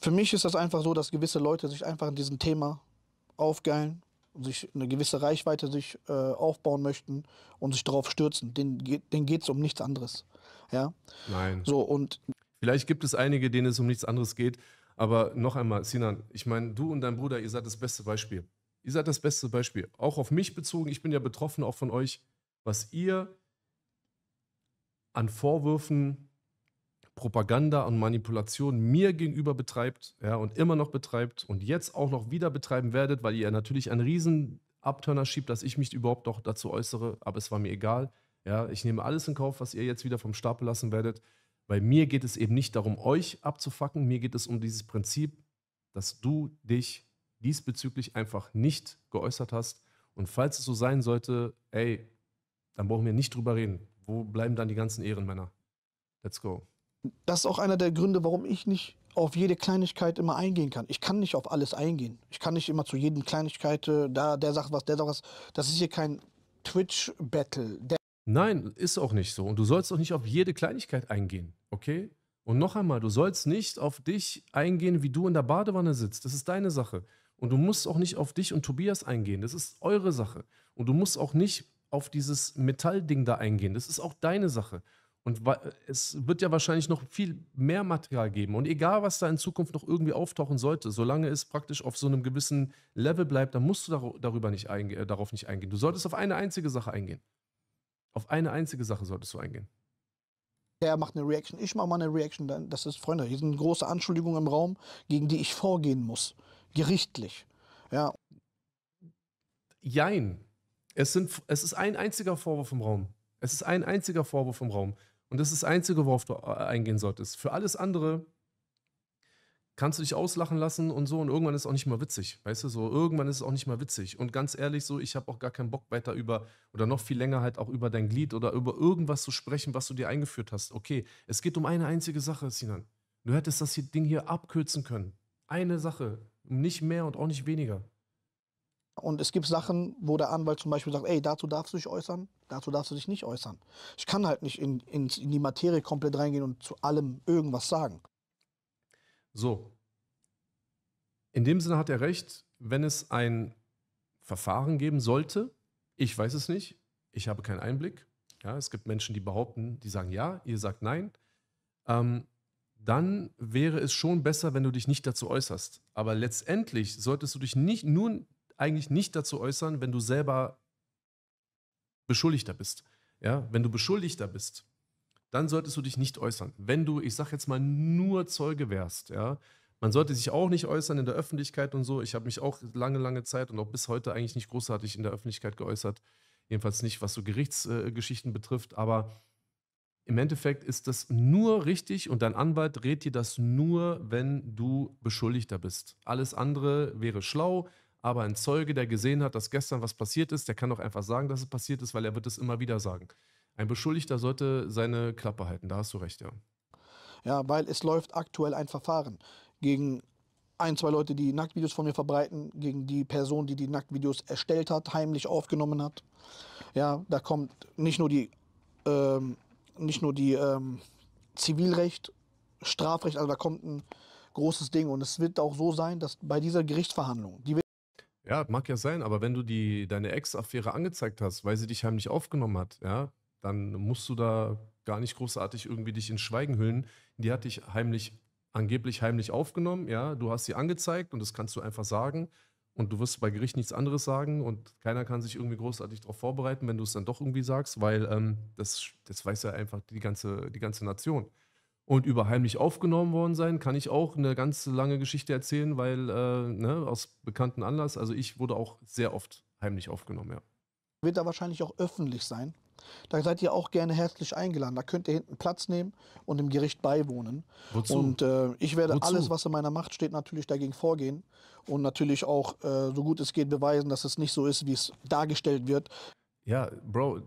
Für mich ist das einfach so, dass gewisse Leute sich einfach in diesem Thema aufgeilen sich eine gewisse Reichweite sich äh, aufbauen möchten und sich darauf stürzen. Den, den geht es um nichts anderes. Ja? Nein. So, und Vielleicht gibt es einige, denen es um nichts anderes geht. Aber noch einmal, Sinan, ich meine, du und dein Bruder, ihr seid das beste Beispiel. Ihr seid das beste Beispiel. Auch auf mich bezogen, ich bin ja betroffen, auch von euch, was ihr an Vorwürfen Propaganda und Manipulation mir gegenüber betreibt ja, und immer noch betreibt und jetzt auch noch wieder betreiben werdet, weil ihr natürlich einen riesen Abturner schiebt, dass ich mich überhaupt noch dazu äußere, aber es war mir egal. Ja, ich nehme alles in Kauf, was ihr jetzt wieder vom Stapel lassen werdet, weil mir geht es eben nicht darum, euch abzufacken, mir geht es um dieses Prinzip, dass du dich diesbezüglich einfach nicht geäußert hast. Und falls es so sein sollte, ey, dann brauchen wir nicht drüber reden. Wo bleiben dann die ganzen Ehrenmänner? Let's go das ist auch einer der Gründe, warum ich nicht auf jede Kleinigkeit immer eingehen kann. Ich kann nicht auf alles eingehen. Ich kann nicht immer zu jedem Kleinigkeit, äh, da der sagt was, der sagt was. Das ist hier kein Twitch-Battle. Nein, ist auch nicht so. Und du sollst auch nicht auf jede Kleinigkeit eingehen, okay? Und noch einmal, du sollst nicht auf dich eingehen, wie du in der Badewanne sitzt. Das ist deine Sache. Und du musst auch nicht auf dich und Tobias eingehen. Das ist eure Sache. Und du musst auch nicht auf dieses Metallding da eingehen. Das ist auch deine Sache. Und es wird ja wahrscheinlich noch viel mehr Material geben. Und egal, was da in Zukunft noch irgendwie auftauchen sollte, solange es praktisch auf so einem gewissen Level bleibt, dann musst du darüber nicht einge äh, darauf nicht eingehen. Du solltest auf eine einzige Sache eingehen. Auf eine einzige Sache solltest du eingehen. Er macht eine Reaction, ich mache mal eine Reaction. Das ist, Freunde, hier sind große Anschuldigungen im Raum, gegen die ich vorgehen muss. Gerichtlich. Ja. Jein. Es, sind, es ist ein einziger Vorwurf im Raum. Es ist ein einziger Vorwurf im Raum. Und das ist das Einzige, worauf du äh, eingehen solltest. Für alles andere kannst du dich auslachen lassen und so und irgendwann ist es auch nicht mal witzig, weißt du, so irgendwann ist es auch nicht mal witzig und ganz ehrlich so, ich habe auch gar keinen Bock weiter über oder noch viel länger halt auch über dein Glied oder über irgendwas zu sprechen, was du dir eingeführt hast. Okay, es geht um eine einzige Sache, Sinan. Du hättest das Ding hier abkürzen können. Eine Sache, nicht mehr und auch nicht weniger. Und es gibt Sachen, wo der Anwalt zum Beispiel sagt, ey, dazu darfst du dich äußern, dazu darfst du dich nicht äußern. Ich kann halt nicht in, in, in die Materie komplett reingehen und zu allem irgendwas sagen. So. In dem Sinne hat er recht, wenn es ein Verfahren geben sollte, ich weiß es nicht, ich habe keinen Einblick. Ja, es gibt Menschen, die behaupten, die sagen ja, ihr sagt nein. Ähm, dann wäre es schon besser, wenn du dich nicht dazu äußerst. Aber letztendlich solltest du dich nicht nur eigentlich nicht dazu äußern, wenn du selber Beschuldigter bist. Ja, wenn du Beschuldigter bist, dann solltest du dich nicht äußern. Wenn du, ich sag jetzt mal, nur Zeuge wärst, ja, man sollte sich auch nicht äußern in der Öffentlichkeit und so. Ich habe mich auch lange, lange Zeit und auch bis heute eigentlich nicht großartig in der Öffentlichkeit geäußert. Jedenfalls nicht, was so Gerichtsgeschichten äh, betrifft. Aber im Endeffekt ist das nur richtig und dein Anwalt rät dir das nur, wenn du Beschuldigter bist. Alles andere wäre schlau, aber ein Zeuge, der gesehen hat, dass gestern was passiert ist, der kann doch einfach sagen, dass es passiert ist, weil er wird es immer wieder sagen. Ein Beschuldigter sollte seine Klappe halten, da hast du recht, ja. Ja, weil es läuft aktuell ein Verfahren gegen ein, zwei Leute, die Nacktvideos von mir verbreiten, gegen die Person, die die Nacktvideos erstellt hat, heimlich aufgenommen hat. Ja, da kommt nicht nur die, ähm, nicht nur die ähm, Zivilrecht, Strafrecht, also da kommt ein großes Ding. Und es wird auch so sein, dass bei dieser Gerichtsverhandlung, die ja, mag ja sein, aber wenn du die, deine Ex-Affäre angezeigt hast, weil sie dich heimlich aufgenommen hat, ja, dann musst du da gar nicht großartig irgendwie dich in Schweigen hüllen. Die hat dich heimlich, angeblich heimlich aufgenommen, ja, du hast sie angezeigt und das kannst du einfach sagen und du wirst bei Gericht nichts anderes sagen und keiner kann sich irgendwie großartig darauf vorbereiten, wenn du es dann doch irgendwie sagst, weil ähm, das, das weiß ja einfach die ganze, die ganze Nation und überheimlich aufgenommen worden sein. Kann ich auch eine ganz lange Geschichte erzählen, weil äh, ne, aus bekannten Anlass, also ich wurde auch sehr oft heimlich aufgenommen, ja. Wird da wahrscheinlich auch öffentlich sein. Da seid ihr auch gerne herzlich eingeladen. Da könnt ihr hinten Platz nehmen und im Gericht beiwohnen. Wozu? Und äh, ich werde Wozu? alles, was in meiner Macht steht, natürlich dagegen vorgehen und natürlich auch, äh, so gut es geht, beweisen, dass es nicht so ist, wie es dargestellt wird. Ja, Bro,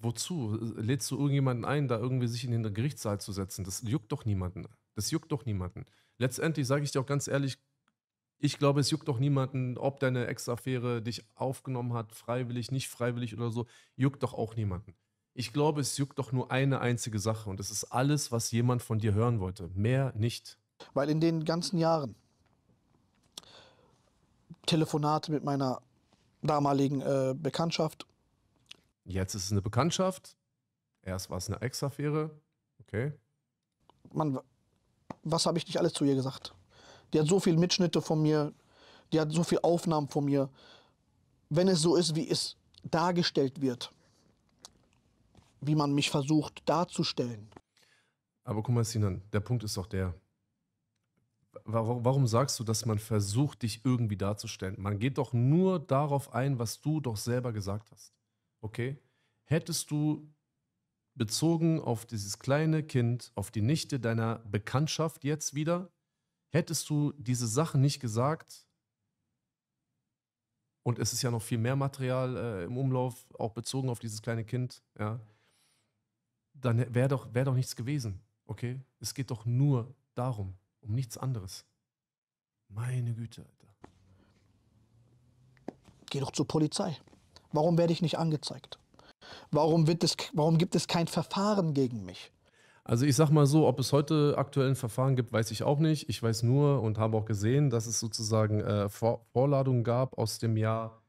wozu? Lädst du irgendjemanden ein, da irgendwie sich in den Gerichtssaal zu setzen? Das juckt doch niemanden. Das juckt doch niemanden. Letztendlich sage ich dir auch ganz ehrlich, ich glaube, es juckt doch niemanden, ob deine Ex-Affäre dich aufgenommen hat, freiwillig, nicht freiwillig oder so, juckt doch auch niemanden. Ich glaube, es juckt doch nur eine einzige Sache und es ist alles, was jemand von dir hören wollte. Mehr nicht. Weil in den ganzen Jahren Telefonate mit meiner damaligen äh, Bekanntschaft Jetzt ist es eine Bekanntschaft. Erst war es eine Ex-Affäre. Okay. Mann, was habe ich nicht alles zu ihr gesagt? Die hat so viele Mitschnitte von mir. Die hat so viele Aufnahmen von mir. Wenn es so ist, wie es dargestellt wird, wie man mich versucht darzustellen. Aber guck mal, Sinan, der Punkt ist doch der. warum sagst du, dass man versucht, dich irgendwie darzustellen? Man geht doch nur darauf ein, was du doch selber gesagt hast okay, hättest du bezogen auf dieses kleine Kind, auf die Nichte deiner Bekanntschaft jetzt wieder, hättest du diese Sachen nicht gesagt, und es ist ja noch viel mehr Material äh, im Umlauf, auch bezogen auf dieses kleine Kind, ja, dann wäre doch, wär doch nichts gewesen, okay? Es geht doch nur darum, um nichts anderes. Meine Güte, Alter. Geh doch zur Polizei. Warum werde ich nicht angezeigt? Warum, wird es, warum gibt es kein Verfahren gegen mich? Also ich sag mal so, ob es heute aktuell ein Verfahren gibt, weiß ich auch nicht. Ich weiß nur und habe auch gesehen, dass es sozusagen äh, Vor Vorladungen gab aus dem Jahr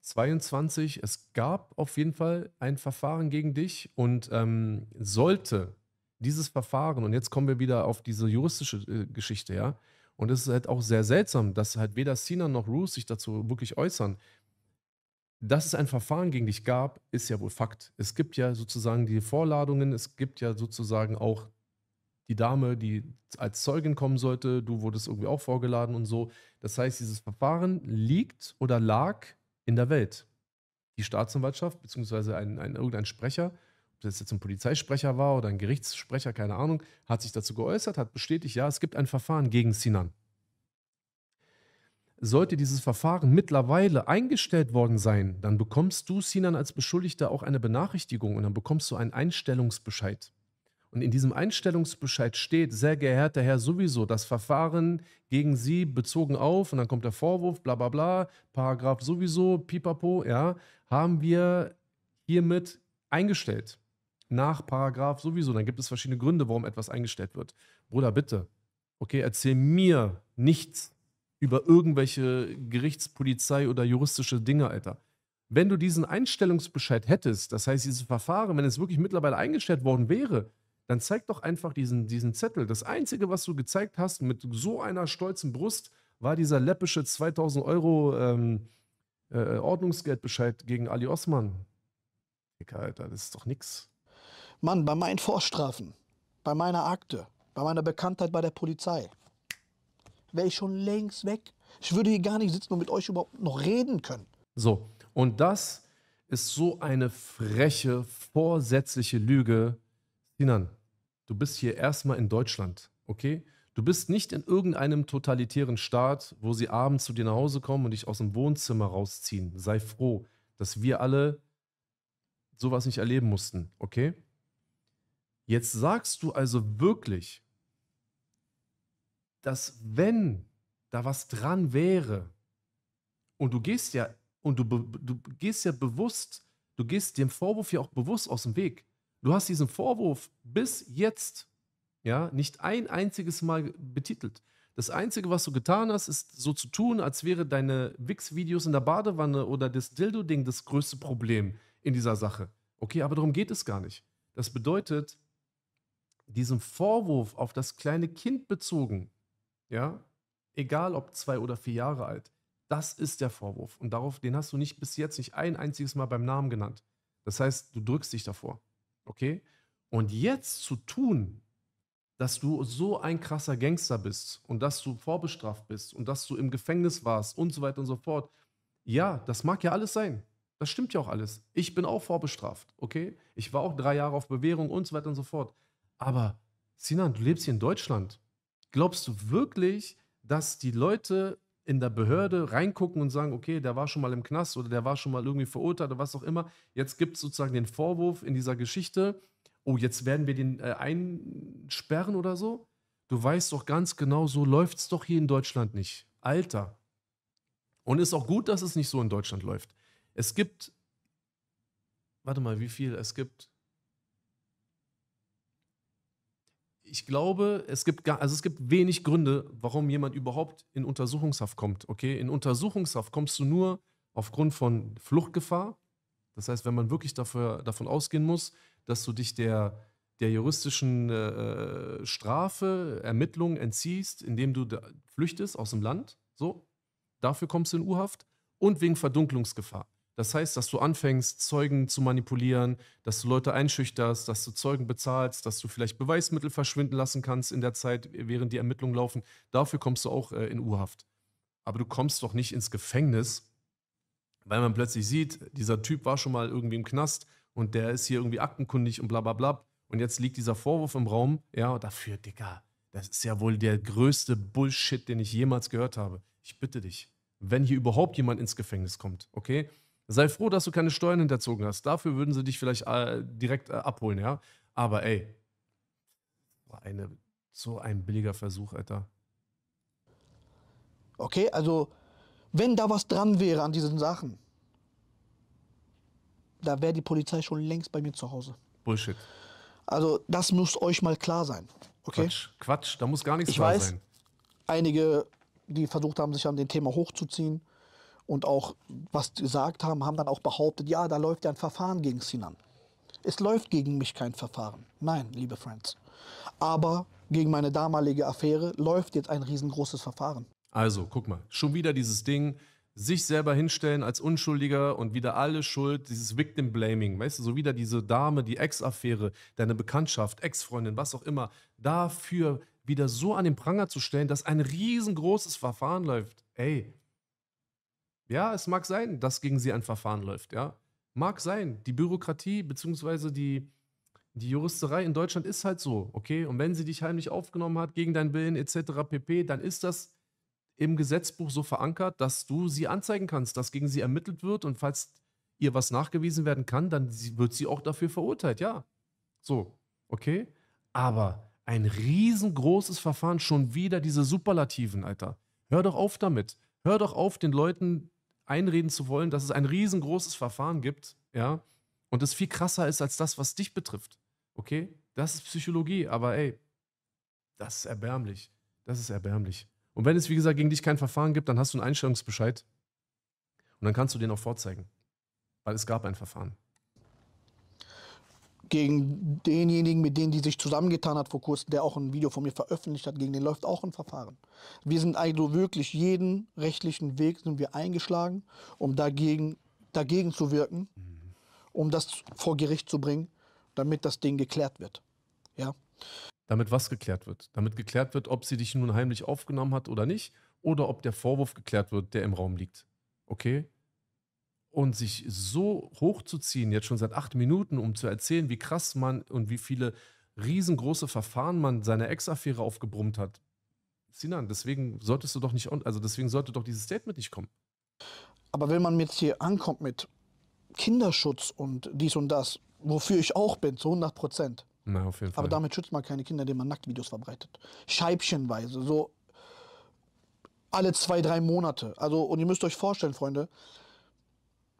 22. Es gab auf jeden Fall ein Verfahren gegen dich und ähm, sollte dieses Verfahren, und jetzt kommen wir wieder auf diese juristische äh, Geschichte, ja, und es ist halt auch sehr seltsam, dass halt weder Sina noch Roos sich dazu wirklich äußern, dass es ein Verfahren gegen dich gab, ist ja wohl Fakt. Es gibt ja sozusagen die Vorladungen, es gibt ja sozusagen auch die Dame, die als Zeugin kommen sollte, du wurdest irgendwie auch vorgeladen und so. Das heißt, dieses Verfahren liegt oder lag in der Welt. Die Staatsanwaltschaft, beziehungsweise ein, ein, irgendein Sprecher, ob das jetzt ein Polizeisprecher war oder ein Gerichtssprecher, keine Ahnung, hat sich dazu geäußert, hat bestätigt, ja, es gibt ein Verfahren gegen Sinan. Sollte dieses Verfahren mittlerweile eingestellt worden sein, dann bekommst du, Sinan, als Beschuldigter auch eine Benachrichtigung und dann bekommst du einen Einstellungsbescheid. Und in diesem Einstellungsbescheid steht, sehr geehrter Herr, sowieso das Verfahren gegen Sie bezogen auf, und dann kommt der Vorwurf, bla bla bla, Paragraph sowieso, pipapo, ja, haben wir hiermit eingestellt. Nach Paragraph sowieso, dann gibt es verschiedene Gründe, warum etwas eingestellt wird. Bruder, bitte, okay, erzähl mir nichts über irgendwelche Gerichtspolizei oder juristische Dinge, Alter. Wenn du diesen Einstellungsbescheid hättest, das heißt, dieses Verfahren, wenn es wirklich mittlerweile eingestellt worden wäre, dann zeig doch einfach diesen, diesen Zettel. Das Einzige, was du gezeigt hast mit so einer stolzen Brust, war dieser läppische 2000 Euro ähm, äh, Ordnungsgeldbescheid gegen Ali Osman. Dicker, Alter, das ist doch nix. Mann, bei meinen Vorstrafen, bei meiner Akte, bei meiner Bekanntheit bei der Polizei, wäre ich schon längst weg. Ich würde hier gar nicht sitzen und mit euch überhaupt noch reden können. So, und das ist so eine freche, vorsätzliche Lüge. Sinan, du bist hier erstmal in Deutschland, okay? Du bist nicht in irgendeinem totalitären Staat, wo sie abends zu dir nach Hause kommen und dich aus dem Wohnzimmer rausziehen. Sei froh, dass wir alle sowas nicht erleben mussten, okay? Jetzt sagst du also wirklich, dass wenn da was dran wäre und du gehst ja und du, du gehst ja bewusst, du gehst dem Vorwurf ja auch bewusst aus dem Weg. Du hast diesen Vorwurf bis jetzt ja nicht ein einziges Mal betitelt. Das Einzige, was du getan hast, ist so zu tun, als wäre deine Wix-Videos in der Badewanne oder das Dildo-Ding das größte Problem in dieser Sache. Okay, aber darum geht es gar nicht. Das bedeutet, diesen Vorwurf auf das kleine Kind bezogen, ja, egal ob zwei oder vier Jahre alt, das ist der Vorwurf. Und darauf, den hast du nicht bis jetzt nicht ein einziges Mal beim Namen genannt. Das heißt, du drückst dich davor. Okay? Und jetzt zu tun, dass du so ein krasser Gangster bist und dass du vorbestraft bist und dass du im Gefängnis warst und so weiter und so fort. Ja, das mag ja alles sein. Das stimmt ja auch alles. Ich bin auch vorbestraft, okay? Ich war auch drei Jahre auf Bewährung und so weiter und so fort. Aber Sinan, du lebst hier in Deutschland. Glaubst du wirklich, dass die Leute in der Behörde reingucken und sagen, okay, der war schon mal im Knast oder der war schon mal irgendwie verurteilt oder was auch immer. Jetzt gibt es sozusagen den Vorwurf in dieser Geschichte, oh, jetzt werden wir den äh, einsperren oder so. Du weißt doch ganz genau, so läuft es doch hier in Deutschland nicht. Alter. Und ist auch gut, dass es nicht so in Deutschland läuft. Es gibt, warte mal, wie viel? Es gibt ich glaube, es gibt, gar, also es gibt wenig Gründe, warum jemand überhaupt in Untersuchungshaft kommt. Okay, in Untersuchungshaft kommst du nur aufgrund von Fluchtgefahr. Das heißt, wenn man wirklich dafür, davon ausgehen muss, dass du dich der, der juristischen äh, äh Strafe, Ermittlung entziehst, indem du flüchtest aus dem Land, so, dafür kommst du in U-Haft und wegen Verdunklungsgefahr. Das heißt, dass du anfängst, Zeugen zu manipulieren, dass du Leute einschüchterst, dass du Zeugen bezahlst, dass du vielleicht Beweismittel verschwinden lassen kannst in der Zeit, während die Ermittlungen laufen. Dafür kommst du auch äh, in u Aber du kommst doch nicht ins Gefängnis, weil man plötzlich sieht, dieser Typ war schon mal irgendwie im Knast und der ist hier irgendwie aktenkundig und bla bla bla. Und jetzt liegt dieser Vorwurf im Raum. Ja, dafür, Digga, das ist ja wohl der größte Bullshit, den ich jemals gehört habe. Ich bitte dich, wenn hier überhaupt jemand ins Gefängnis kommt, okay? Sei froh, dass du keine Steuern hinterzogen hast. Dafür würden sie dich vielleicht äh, direkt äh, abholen, ja. Aber ey, eine, so ein billiger Versuch, Alter. Okay, also wenn da was dran wäre an diesen Sachen, da wäre die Polizei schon längst bei mir zu Hause. Bullshit. Also das muss euch mal klar sein. Okay? Quatsch, Quatsch da muss gar nichts ich klar weiß, sein. Einige, die versucht haben, sich an dem Thema hochzuziehen, und auch was gesagt haben, haben dann auch behauptet, ja, da läuft ja ein Verfahren gegen Sinan. Es läuft gegen mich kein Verfahren. Nein, liebe Friends. Aber gegen meine damalige Affäre läuft jetzt ein riesengroßes Verfahren. Also, guck mal, schon wieder dieses Ding, sich selber hinstellen als Unschuldiger und wieder alle Schuld, dieses Victim Blaming, weißt du, so wieder diese Dame, die Ex-Affäre, deine Bekanntschaft, Ex-Freundin, was auch immer, dafür wieder so an den Pranger zu stellen, dass ein riesengroßes Verfahren läuft. Ey, ja, es mag sein, dass gegen sie ein Verfahren läuft, ja. Mag sein. Die Bürokratie bzw. die, die Juristerei in Deutschland ist halt so, okay? Und wenn sie dich heimlich aufgenommen hat, gegen deinen Willen etc. pp., dann ist das im Gesetzbuch so verankert, dass du sie anzeigen kannst, dass gegen sie ermittelt wird und falls ihr was nachgewiesen werden kann, dann wird sie auch dafür verurteilt, ja. So, okay? Aber ein riesengroßes Verfahren, schon wieder diese Superlativen, Alter. Hör doch auf damit. Hör doch auf, den Leuten einreden zu wollen, dass es ein riesengroßes Verfahren gibt, ja, und das viel krasser ist als das, was dich betrifft. Okay? Das ist Psychologie, aber ey, das ist erbärmlich. Das ist erbärmlich. Und wenn es, wie gesagt, gegen dich kein Verfahren gibt, dann hast du einen Einstellungsbescheid und dann kannst du den auch vorzeigen, weil es gab ein Verfahren gegen denjenigen, mit denen die sich zusammengetan hat vor kurzem, der auch ein Video von mir veröffentlicht hat, gegen den läuft auch ein Verfahren. Wir sind also wirklich jeden rechtlichen Weg sind wir eingeschlagen, um dagegen, dagegen zu wirken, um das vor Gericht zu bringen, damit das Ding geklärt wird. Ja. Damit was geklärt wird? Damit geklärt wird, ob sie dich nun heimlich aufgenommen hat oder nicht, oder ob der Vorwurf geklärt wird, der im Raum liegt. Okay? Und sich so hochzuziehen, jetzt schon seit acht Minuten, um zu erzählen, wie krass man und wie viele riesengroße Verfahren man seiner Ex-Affäre aufgebrummt hat. Sinan, deswegen solltest du doch nicht, also deswegen sollte doch dieses Statement nicht kommen. Aber wenn man jetzt hier ankommt mit Kinderschutz und dies und das, wofür ich auch bin, zu 100 Prozent. Na, auf jeden Fall. Aber damit schützt man keine Kinder, indem man Nacktvideos verbreitet. Scheibchenweise, so alle zwei, drei Monate. Also, und ihr müsst euch vorstellen, Freunde,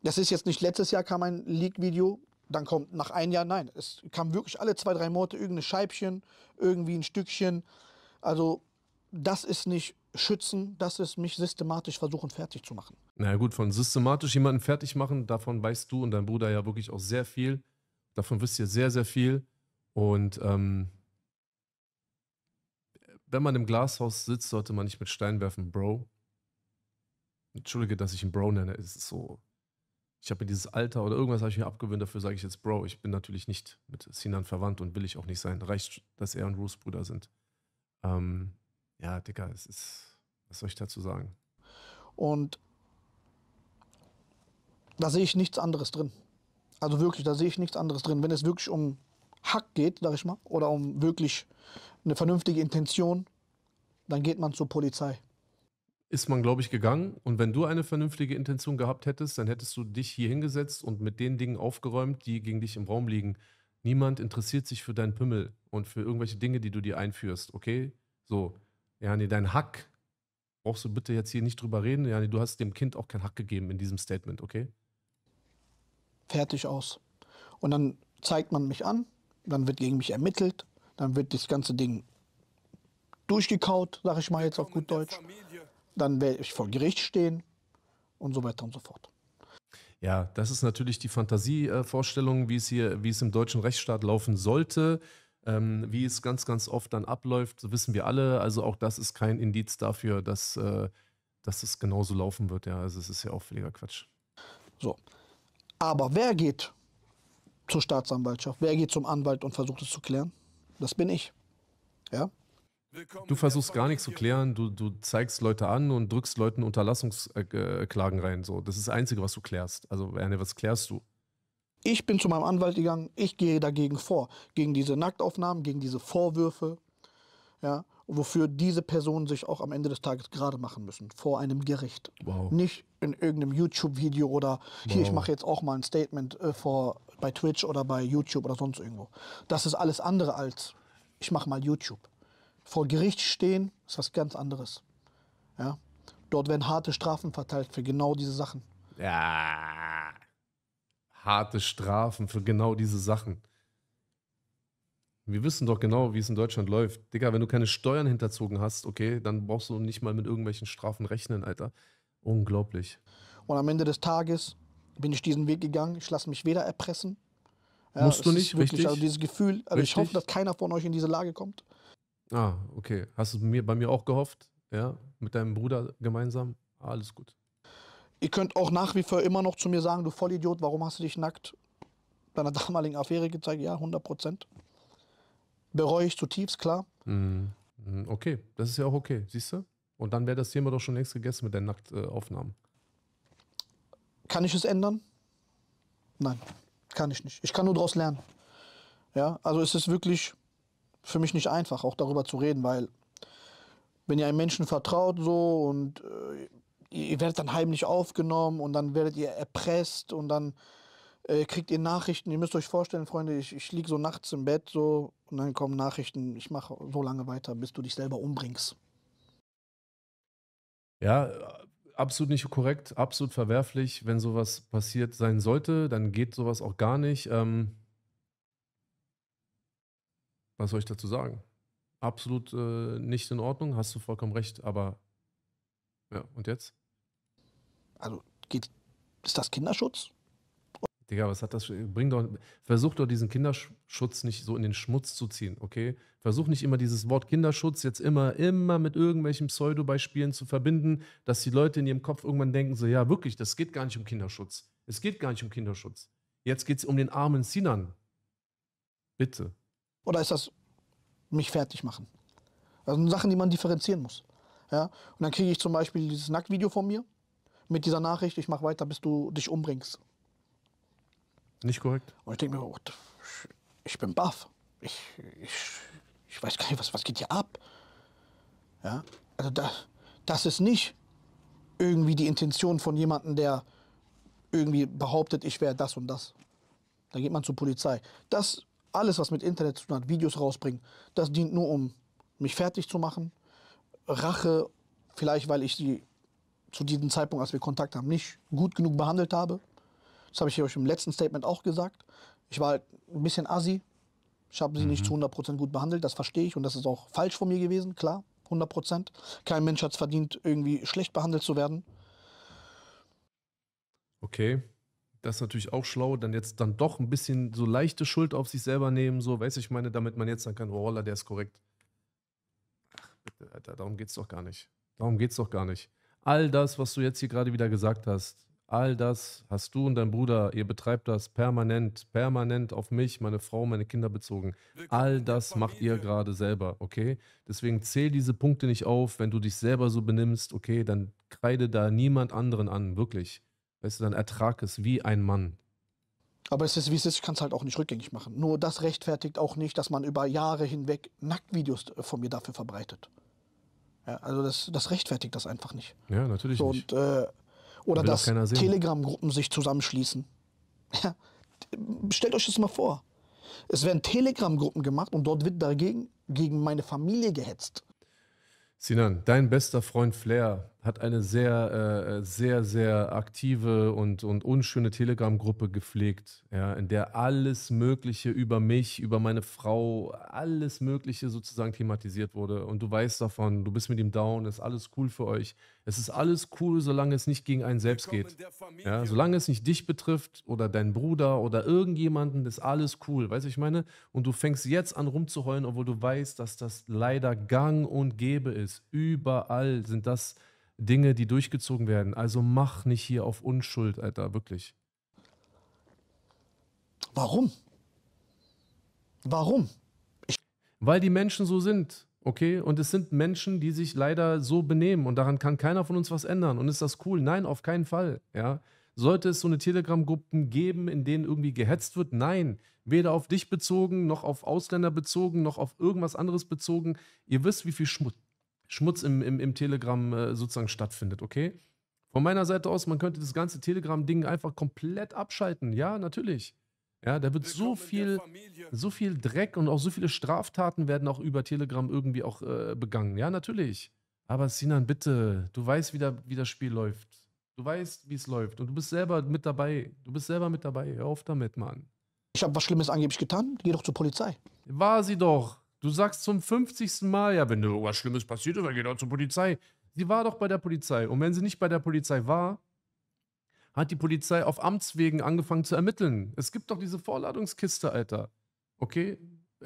das ist jetzt nicht letztes Jahr kam ein Leak-Video, dann kommt nach einem Jahr, nein. Es kam wirklich alle zwei, drei Monate irgendein Scheibchen, irgendwie ein Stückchen. Also das ist nicht schützen, das ist mich systematisch versuchen fertig zu machen. Na gut, von systematisch jemanden fertig machen, davon weißt du und dein Bruder ja wirklich auch sehr viel. Davon wisst ihr sehr, sehr viel. Und ähm, wenn man im Glashaus sitzt, sollte man nicht mit Stein werfen, Bro. Entschuldige, dass ich ihn Bro nenne, es ist so ich habe mir dieses Alter oder irgendwas habe ich mir abgewöhnt, dafür sage ich jetzt, Bro, ich bin natürlich nicht mit Sinan verwandt und will ich auch nicht sein. Reicht, dass er und Bruce Bruder sind. Ähm, ja, Dicker, es ist, was soll ich dazu sagen? Und da sehe ich nichts anderes drin. Also wirklich, da sehe ich nichts anderes drin. Wenn es wirklich um Hack geht, sag ich mal, oder um wirklich eine vernünftige Intention, dann geht man zur Polizei ist man, glaube ich, gegangen. Und wenn du eine vernünftige Intention gehabt hättest, dann hättest du dich hier hingesetzt und mit den Dingen aufgeräumt, die gegen dich im Raum liegen. Niemand interessiert sich für deinen Pümmel und für irgendwelche Dinge, die du dir einführst, okay? So, ja, nee, dein Hack brauchst du bitte jetzt hier nicht drüber reden. Ja, nee, du hast dem Kind auch keinen Hack gegeben in diesem Statement, okay? Fertig aus. Und dann zeigt man mich an, dann wird gegen mich ermittelt, dann wird das ganze Ding durchgekaut, sag ich mal jetzt auf gut Deutsch. Familie dann werde ich vor Gericht stehen und so weiter und so fort. Ja, das ist natürlich die Fantasievorstellung, wie es hier, wie es im deutschen Rechtsstaat laufen sollte. Ähm, wie es ganz, ganz oft dann abläuft, so wissen wir alle. Also auch das ist kein Indiz dafür, dass, äh, dass es genauso laufen wird. Ja, also es ist ja auch völliger Quatsch. So. Aber wer geht zur Staatsanwaltschaft? Wer geht zum Anwalt und versucht es zu klären? Das bin ich. Ja. Du versuchst gar nichts zu klären, du, du zeigst Leute an und drückst Leuten Unterlassungsklagen äh, äh, rein. So. Das ist das Einzige, was du klärst. Also, Erne, was klärst du? Ich bin zu meinem Anwalt gegangen, ich gehe dagegen vor. Gegen diese Nacktaufnahmen, gegen diese Vorwürfe, ja, wofür diese Personen sich auch am Ende des Tages gerade machen müssen, vor einem Gericht. Wow. Nicht in irgendeinem YouTube-Video oder wow. hier, ich mache jetzt auch mal ein Statement äh, vor, bei Twitch oder bei YouTube oder sonst irgendwo. Das ist alles andere als ich mache mal YouTube vor Gericht stehen, ist was ganz anderes. Ja? Dort werden harte Strafen verteilt für genau diese Sachen. Ja. Harte Strafen für genau diese Sachen. Wir wissen doch genau, wie es in Deutschland läuft. Digga, wenn du keine Steuern hinterzogen hast, okay, dann brauchst du nicht mal mit irgendwelchen Strafen rechnen, Alter. Unglaublich. Und am Ende des Tages bin ich diesen Weg gegangen. Ich lasse mich weder erpressen. Ja, Musst du nicht, wirklich, richtig? Also dieses Gefühl, also richtig? ich hoffe, dass keiner von euch in diese Lage kommt. Ah, okay. Hast du mir, bei mir auch gehofft? Ja, mit deinem Bruder gemeinsam? alles gut. Ihr könnt auch nach wie vor immer noch zu mir sagen, du Vollidiot, warum hast du dich nackt deiner damaligen Affäre gezeigt? Ja, 100 Prozent. Bereue ich zutiefst, klar. Mhm. mhm. Okay, das ist ja auch okay, siehst du? Und dann wäre das Thema doch schon längst gegessen mit den Nacktaufnahmen. Kann ich es ändern? Nein, kann ich nicht. Ich kann nur daraus lernen. Ja, also es ist wirklich, für mich nicht einfach, auch darüber zu reden, weil wenn ihr einem Menschen vertraut so und äh, ihr werdet dann heimlich aufgenommen und dann werdet ihr erpresst und dann äh, kriegt ihr Nachrichten. Ihr müsst euch vorstellen, Freunde, ich, ich liege so nachts im Bett so und dann kommen Nachrichten, ich mache so lange weiter, bis du dich selber umbringst. Ja, absolut nicht korrekt, absolut verwerflich. Wenn sowas passiert sein sollte, dann geht sowas auch gar nicht. Ähm was soll ich dazu sagen? Absolut äh, nicht in Ordnung, hast du vollkommen recht, aber ja, und jetzt? Also, geht, ist das Kinderschutz? Digga, was hat das? Bring doch, versuch doch diesen Kinderschutz nicht so in den Schmutz zu ziehen, okay? Versuch nicht immer dieses Wort Kinderschutz jetzt immer, immer mit irgendwelchen Pseudo-Beispielen zu verbinden, dass die Leute in ihrem Kopf irgendwann denken, so, ja, wirklich, das geht gar nicht um Kinderschutz. Es geht gar nicht um Kinderschutz. Jetzt geht es um den armen Sinan. Bitte. Oder ist das mich fertig machen? Also Sachen, die man differenzieren muss. Ja? Und dann kriege ich zum Beispiel dieses Nacktvideo von mir mit dieser Nachricht, ich mache weiter, bis du dich umbringst. Nicht korrekt. Und ich denke mir, oh, ich bin baff. Ich, ich, ich weiß gar nicht, was, was geht hier ab. Ja? Also da, das ist nicht irgendwie die Intention von jemandem, der irgendwie behauptet, ich wäre das und das. Da geht man zur Polizei. Das alles, was mit Internet zu tun hat, Videos rausbringen, das dient nur, um mich fertig zu machen. Rache, vielleicht weil ich sie zu diesem Zeitpunkt, als wir Kontakt haben, nicht gut genug behandelt habe. Das habe ich euch im letzten Statement auch gesagt. Ich war halt ein bisschen assi. Ich habe sie mhm. nicht zu 100% gut behandelt, das verstehe ich und das ist auch falsch von mir gewesen, klar, 100%. Kein Mensch hat es verdient, irgendwie schlecht behandelt zu werden. Okay, das ist natürlich auch schlau, dann jetzt dann doch ein bisschen so leichte Schuld auf sich selber nehmen, so, weißt du, ich meine, damit man jetzt dann kann, oh, der ist korrekt. Ach, bitte, Alter, darum geht's doch gar nicht. Darum geht's doch gar nicht. All das, was du jetzt hier gerade wieder gesagt hast, all das hast du und dein Bruder, ihr betreibt das permanent, permanent auf mich, meine Frau, meine Kinder bezogen. All das macht ihr gerade selber, okay? Deswegen zähl diese Punkte nicht auf, wenn du dich selber so benimmst, okay, dann kreide da niemand anderen an, wirklich. Weißt du, dann ertrag es wie ein Mann. Aber es ist, wie es ist, ich kann es halt auch nicht rückgängig machen. Nur das rechtfertigt auch nicht, dass man über Jahre hinweg Nacktvideos äh, von mir dafür verbreitet. Ja, also das, das rechtfertigt das einfach nicht. Ja, natürlich so, nicht. äh, oder dass Telegram-Gruppen sich zusammenschließen. Ja, stellt euch das mal vor. Es werden Telegram-Gruppen gemacht und dort wird dagegen gegen meine Familie gehetzt. Sinan, dein bester Freund Flair hat eine sehr, äh, sehr, sehr aktive und, und unschöne Telegram-Gruppe gepflegt, ja, in der alles Mögliche über mich, über meine Frau, alles Mögliche sozusagen thematisiert wurde. Und du weißt davon, du bist mit ihm down, ist alles cool für euch. Es ist alles cool, solange es nicht gegen einen selbst geht. Ja, solange es nicht dich betrifft oder deinen Bruder oder irgendjemanden, ist alles cool. Weißt du, ich meine? Und du fängst jetzt an rumzuheulen, obwohl du weißt, dass das leider gang und gäbe ist. Überall sind das Dinge, die durchgezogen werden. Also mach nicht hier auf Unschuld, Alter, wirklich. Warum? Warum? Ich Weil die Menschen so sind, okay? Und es sind Menschen, die sich leider so benehmen und daran kann keiner von uns was ändern. Und ist das cool? Nein, auf keinen Fall, ja? Sollte es so eine Telegram-Gruppen geben, in denen irgendwie gehetzt wird? Nein. Weder auf dich bezogen, noch auf Ausländer bezogen, noch auf irgendwas anderes bezogen. Ihr wisst, wie viel Schmutz Schmutz im, im, im Telegram äh, sozusagen stattfindet, okay? Von meiner Seite aus, man könnte das ganze Telegram-Ding einfach komplett abschalten. Ja, natürlich. Ja, da wird so viel, so viel Dreck und auch so viele Straftaten werden auch über Telegram irgendwie auch äh, begangen. Ja, natürlich. Aber Sinan, bitte, du weißt, wie, da, wie das Spiel läuft. Du weißt, wie es läuft. Und du bist selber mit dabei. Du bist selber mit dabei. Hör auf damit, Mann. Ich habe was Schlimmes angeblich getan. Geh doch zur Polizei. War sie doch. Du sagst zum 50. Mal, ja, wenn du was Schlimmes passiert ist, dann geh doch zur Polizei. Sie war doch bei der Polizei. Und wenn sie nicht bei der Polizei war, hat die Polizei auf Amtswegen angefangen zu ermitteln. Es gibt doch diese Vorladungskiste, Alter. Okay?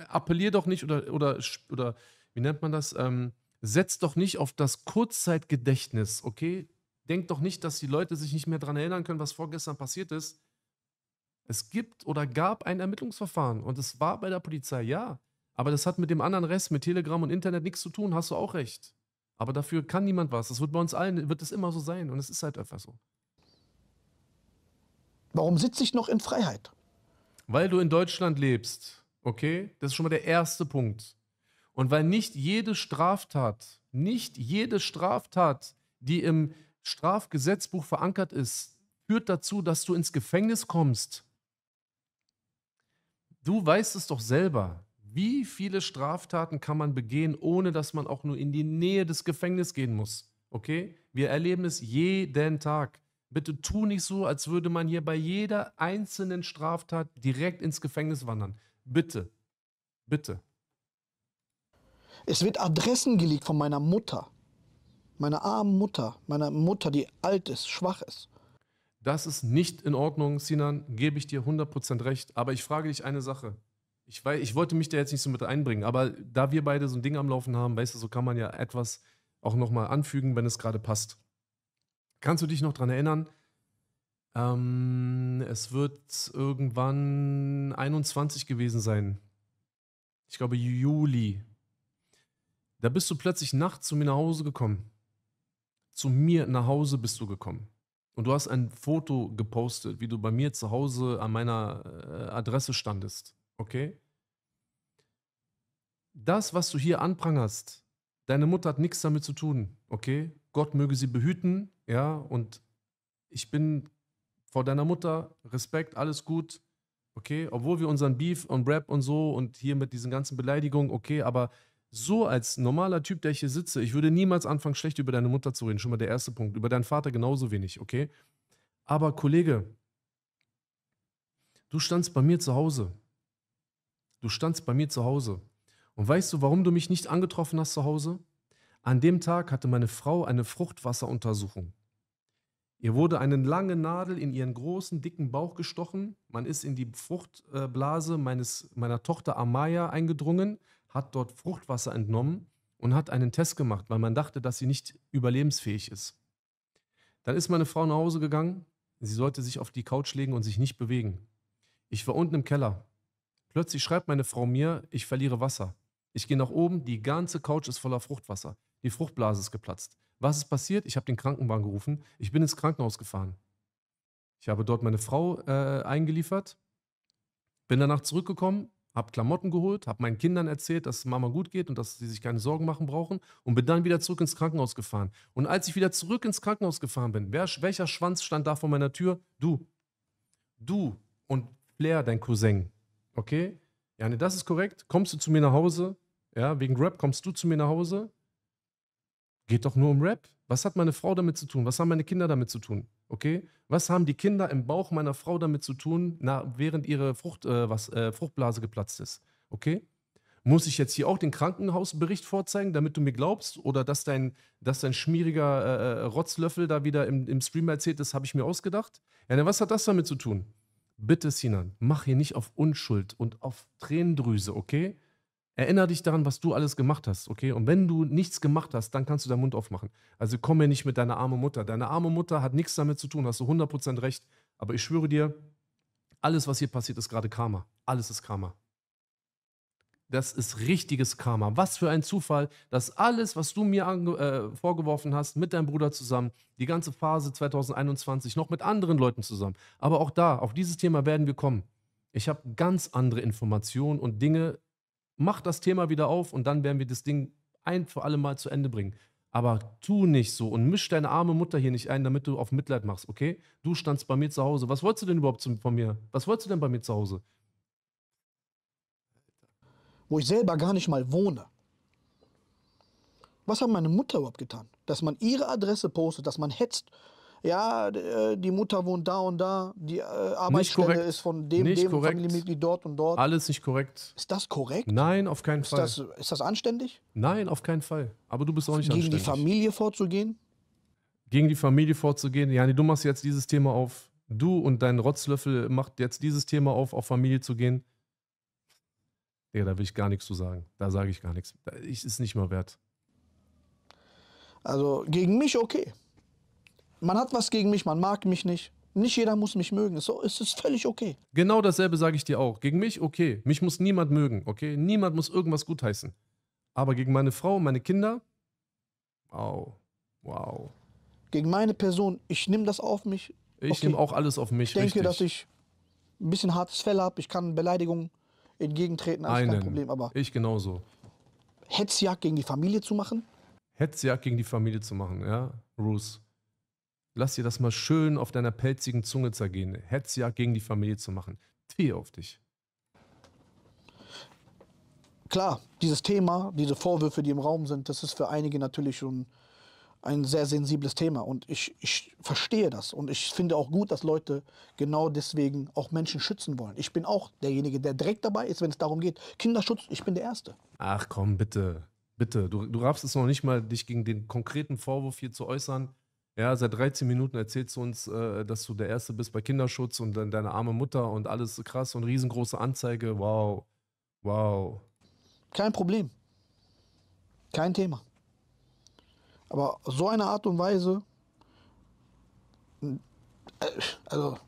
Appellier doch nicht oder, oder, oder wie nennt man das? Ähm, setz doch nicht auf das Kurzzeitgedächtnis, okay? Denk doch nicht, dass die Leute sich nicht mehr daran erinnern können, was vorgestern passiert ist. Es gibt oder gab ein Ermittlungsverfahren und es war bei der Polizei, ja. Aber das hat mit dem anderen Rest, mit Telegram und Internet nichts zu tun, hast du auch recht. Aber dafür kann niemand was. Das wird bei uns allen, wird es immer so sein. Und es ist halt einfach so. Warum sitze ich noch in Freiheit? Weil du in Deutschland lebst. Okay? Das ist schon mal der erste Punkt. Und weil nicht jede Straftat, nicht jede Straftat, die im Strafgesetzbuch verankert ist, führt dazu, dass du ins Gefängnis kommst. Du weißt es doch selber. Wie viele Straftaten kann man begehen, ohne dass man auch nur in die Nähe des Gefängnisses gehen muss? Okay? Wir erleben es jeden Tag. Bitte tu nicht so, als würde man hier bei jeder einzelnen Straftat direkt ins Gefängnis wandern. Bitte. Bitte. Es wird Adressen gelegt von meiner Mutter. Meiner armen Mutter. Meiner Mutter, die alt ist, schwach ist. Das ist nicht in Ordnung, Sinan. Gebe ich dir 100% recht. Aber ich frage dich eine Sache. Ich, weiß, ich wollte mich da jetzt nicht so mit einbringen, aber da wir beide so ein Ding am Laufen haben, weißt du, so kann man ja etwas auch nochmal anfügen, wenn es gerade passt. Kannst du dich noch daran erinnern? Ähm, es wird irgendwann 21 gewesen sein. Ich glaube Juli. Da bist du plötzlich nachts zu mir nach Hause gekommen. Zu mir nach Hause bist du gekommen. Und du hast ein Foto gepostet, wie du bei mir zu Hause an meiner äh, Adresse standest. Okay? Das, was du hier anprangerst, deine Mutter hat nichts damit zu tun. Okay? Gott möge sie behüten, ja, und ich bin vor deiner Mutter, Respekt, alles gut, okay? Obwohl wir unseren Beef und Rap und so und hier mit diesen ganzen Beleidigungen, okay, aber so als normaler Typ, der ich hier sitze, ich würde niemals anfangen, schlecht über deine Mutter zu reden, schon mal der erste Punkt. Über deinen Vater genauso wenig, okay? Aber Kollege, du standst bei mir zu Hause. Du standst bei mir zu Hause. Und weißt du, warum du mich nicht angetroffen hast zu Hause? An dem Tag hatte meine Frau eine Fruchtwasseruntersuchung. Ihr wurde eine lange Nadel in ihren großen, dicken Bauch gestochen. Man ist in die Fruchtblase meines, meiner Tochter Amaya eingedrungen, hat dort Fruchtwasser entnommen und hat einen Test gemacht, weil man dachte, dass sie nicht überlebensfähig ist. Dann ist meine Frau nach Hause gegangen. Sie sollte sich auf die Couch legen und sich nicht bewegen. Ich war unten im Keller. Plötzlich schreibt meine Frau mir, ich verliere Wasser. Ich gehe nach oben, die ganze Couch ist voller Fruchtwasser. Die Fruchtblase ist geplatzt. Was ist passiert? Ich habe den Krankenwagen gerufen. Ich bin ins Krankenhaus gefahren. Ich habe dort meine Frau äh, eingeliefert, bin danach zurückgekommen, habe Klamotten geholt, habe meinen Kindern erzählt, dass es Mama gut geht und dass sie sich keine Sorgen machen brauchen und bin dann wieder zurück ins Krankenhaus gefahren. Und als ich wieder zurück ins Krankenhaus gefahren bin, wer, welcher Schwanz stand da vor meiner Tür? Du. Du und Blair, dein Cousin okay, ja, nee, das ist korrekt, kommst du zu mir nach Hause, ja, wegen Rap kommst du zu mir nach Hause, geht doch nur um Rap. Was hat meine Frau damit zu tun? Was haben meine Kinder damit zu tun? Okay, was haben die Kinder im Bauch meiner Frau damit zu tun, na, während ihre Frucht, äh, was, äh, Fruchtblase geplatzt ist? Okay, muss ich jetzt hier auch den Krankenhausbericht vorzeigen, damit du mir glaubst? Oder dass dein, dass dein schmieriger äh, äh Rotzlöffel da wieder im, im Stream erzählt, das habe ich mir ausgedacht? Ja, na, was hat das damit zu tun? Bitte, Sinan, mach hier nicht auf Unschuld und auf Tränendrüse, okay? Erinner dich daran, was du alles gemacht hast, okay? Und wenn du nichts gemacht hast, dann kannst du deinen Mund aufmachen. Also komm mir nicht mit deiner armen Mutter. Deine arme Mutter hat nichts damit zu tun, hast du 100% recht. Aber ich schwöre dir, alles, was hier passiert, ist gerade Karma. Alles ist Karma. Das ist richtiges Karma. Was für ein Zufall, dass alles, was du mir äh, vorgeworfen hast, mit deinem Bruder zusammen, die ganze Phase 2021, noch mit anderen Leuten zusammen. Aber auch da, auf dieses Thema werden wir kommen. Ich habe ganz andere Informationen und Dinge. Mach das Thema wieder auf und dann werden wir das Ding ein für alle Mal zu Ende bringen. Aber tu nicht so und misch deine arme Mutter hier nicht ein, damit du auf Mitleid machst, okay? Du standst bei mir zu Hause. Was wolltest du denn überhaupt von mir? Was wolltest du denn bei mir zu Hause? wo ich selber gar nicht mal wohne. Was hat meine Mutter überhaupt getan? Dass man ihre Adresse postet, dass man hetzt. Ja, äh, die Mutter wohnt da und da, die äh, Arbeitsstelle ist von dem, nicht dem korrekt. Familienmitglied dort und dort. Alles nicht korrekt. Ist das korrekt? Nein, auf keinen ist Fall. Das, ist das anständig? Nein, auf keinen Fall. Aber du bist auch nicht Gegen anständig. Gegen die Familie vorzugehen? Gegen die Familie vorzugehen. Ja, du machst jetzt dieses Thema auf. Du und dein Rotzlöffel macht jetzt dieses Thema auf, auf Familie zu gehen. Digga, da will ich gar nichts zu sagen. Da sage ich gar nichts. Ich ist nicht mal wert. Also gegen mich okay. Man hat was gegen mich, man mag mich nicht. Nicht jeder muss mich mögen. So es ist völlig okay. Genau dasselbe sage ich dir auch. Gegen mich okay. Mich muss niemand mögen, okay? Niemand muss irgendwas gutheißen. Aber gegen meine Frau, meine Kinder, wow, wow. Gegen meine Person, ich nehme das auf mich. Ich okay. nehme auch alles auf mich. Ich denke, richtig. dass ich ein bisschen hartes Fell habe. Ich kann Beleidigungen entgegentreten, als Einen. kein Problem. Aber ich genauso. Hetzjagd gegen die Familie zu machen? Hetzjagd gegen die Familie zu machen, ja, Bruce. Lass dir das mal schön auf deiner pelzigen Zunge zergehen. Hetzjagd gegen die Familie zu machen. Tee auf dich. Klar, dieses Thema, diese Vorwürfe, die im Raum sind, das ist für einige natürlich schon ein sehr sensibles Thema und ich, ich verstehe das und ich finde auch gut, dass Leute genau deswegen auch Menschen schützen wollen. Ich bin auch derjenige, der direkt dabei ist, wenn es darum geht, Kinderschutz, ich bin der Erste. Ach komm, bitte, bitte, du, du raffst es noch nicht mal, dich gegen den konkreten Vorwurf hier zu äußern. Ja, seit 13 Minuten erzählst du uns, äh, dass du der Erste bist bei Kinderschutz und dann deine arme Mutter und alles krass und riesengroße Anzeige. Wow, wow. Kein Problem. Kein Thema. Aber so eine Art und Weise, also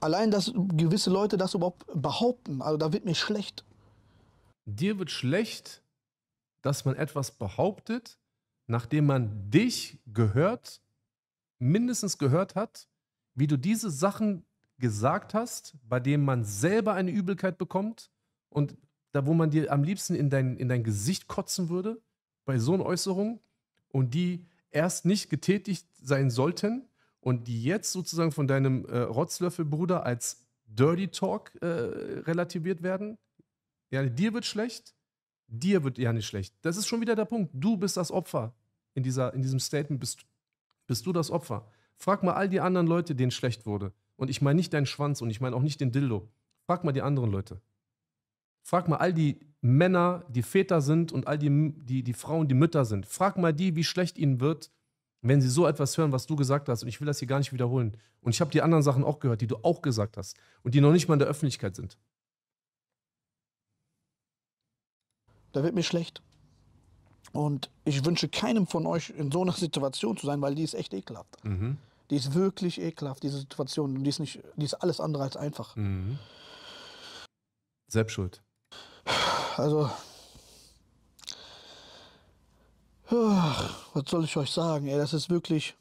allein, dass gewisse Leute das überhaupt behaupten, also da wird mir schlecht. Dir wird schlecht, dass man etwas behauptet, nachdem man dich gehört, mindestens gehört hat, wie du diese Sachen gesagt hast, bei denen man selber eine Übelkeit bekommt und da, wo man dir am liebsten in dein, in dein Gesicht kotzen würde bei so einer Äußerung und die erst nicht getätigt sein sollten und die jetzt sozusagen von deinem äh, Rotzlöffelbruder als Dirty Talk äh, relativiert werden. Ja, dir wird schlecht, dir wird ja nicht schlecht. Das ist schon wieder der Punkt. Du bist das Opfer. In, dieser, in diesem Statement bist, bist du das Opfer. Frag mal all die anderen Leute, denen schlecht wurde. Und ich meine nicht deinen Schwanz und ich meine auch nicht den Dildo. Frag mal die anderen Leute. Frag mal all die Männer, die Väter sind und all die, die, die Frauen, die Mütter sind. Frag mal die, wie schlecht ihnen wird, wenn sie so etwas hören, was du gesagt hast. Und ich will das hier gar nicht wiederholen. Und ich habe die anderen Sachen auch gehört, die du auch gesagt hast und die noch nicht mal in der Öffentlichkeit sind. Da wird mir schlecht. Und ich wünsche keinem von euch in so einer Situation zu sein, weil die ist echt ekelhaft. Mhm. Die ist wirklich ekelhaft, diese Situation. Und die ist, nicht, die ist alles andere als einfach. Mhm. Selbstschuld. Also, ah, was soll ich euch sagen? Ey, das ist wirklich,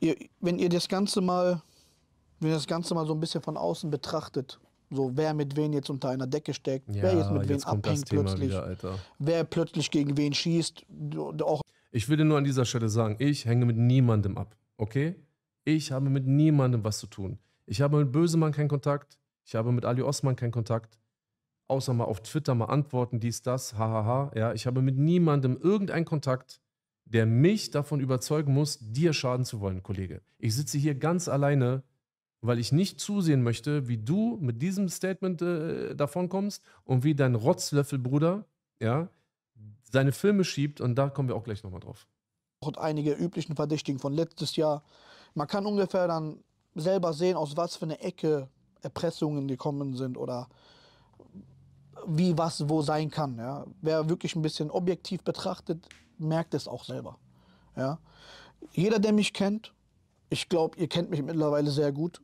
ihr, wenn ihr das Ganze mal, wenn ihr das Ganze mal so ein bisschen von außen betrachtet, so wer mit wen jetzt unter einer Decke steckt, ja, wer jetzt mit wem abhängt plötzlich, wieder, wer plötzlich gegen wen schießt, auch. Ich will dir nur an dieser Stelle sagen, ich hänge mit niemandem ab, okay? Ich habe mit niemandem was zu tun. Ich habe mit Bösemann keinen Kontakt. Ich habe mit Ali Osman keinen Kontakt außer mal auf Twitter mal antworten, dies, das, hahaha. Ja, ich habe mit niemandem irgendeinen Kontakt, der mich davon überzeugen muss, dir schaden zu wollen, Kollege. Ich sitze hier ganz alleine, weil ich nicht zusehen möchte, wie du mit diesem Statement äh, kommst und wie dein Rotzlöffelbruder, ja, seine Filme schiebt und da kommen wir auch gleich nochmal drauf. Und einige üblichen Verdächtigen von letztes Jahr. Man kann ungefähr dann selber sehen, aus was für eine Ecke Erpressungen gekommen sind oder wie was wo sein kann. Ja. Wer wirklich ein bisschen objektiv betrachtet, merkt es auch selber. Ja. Jeder, der mich kennt, ich glaube, ihr kennt mich mittlerweile sehr gut,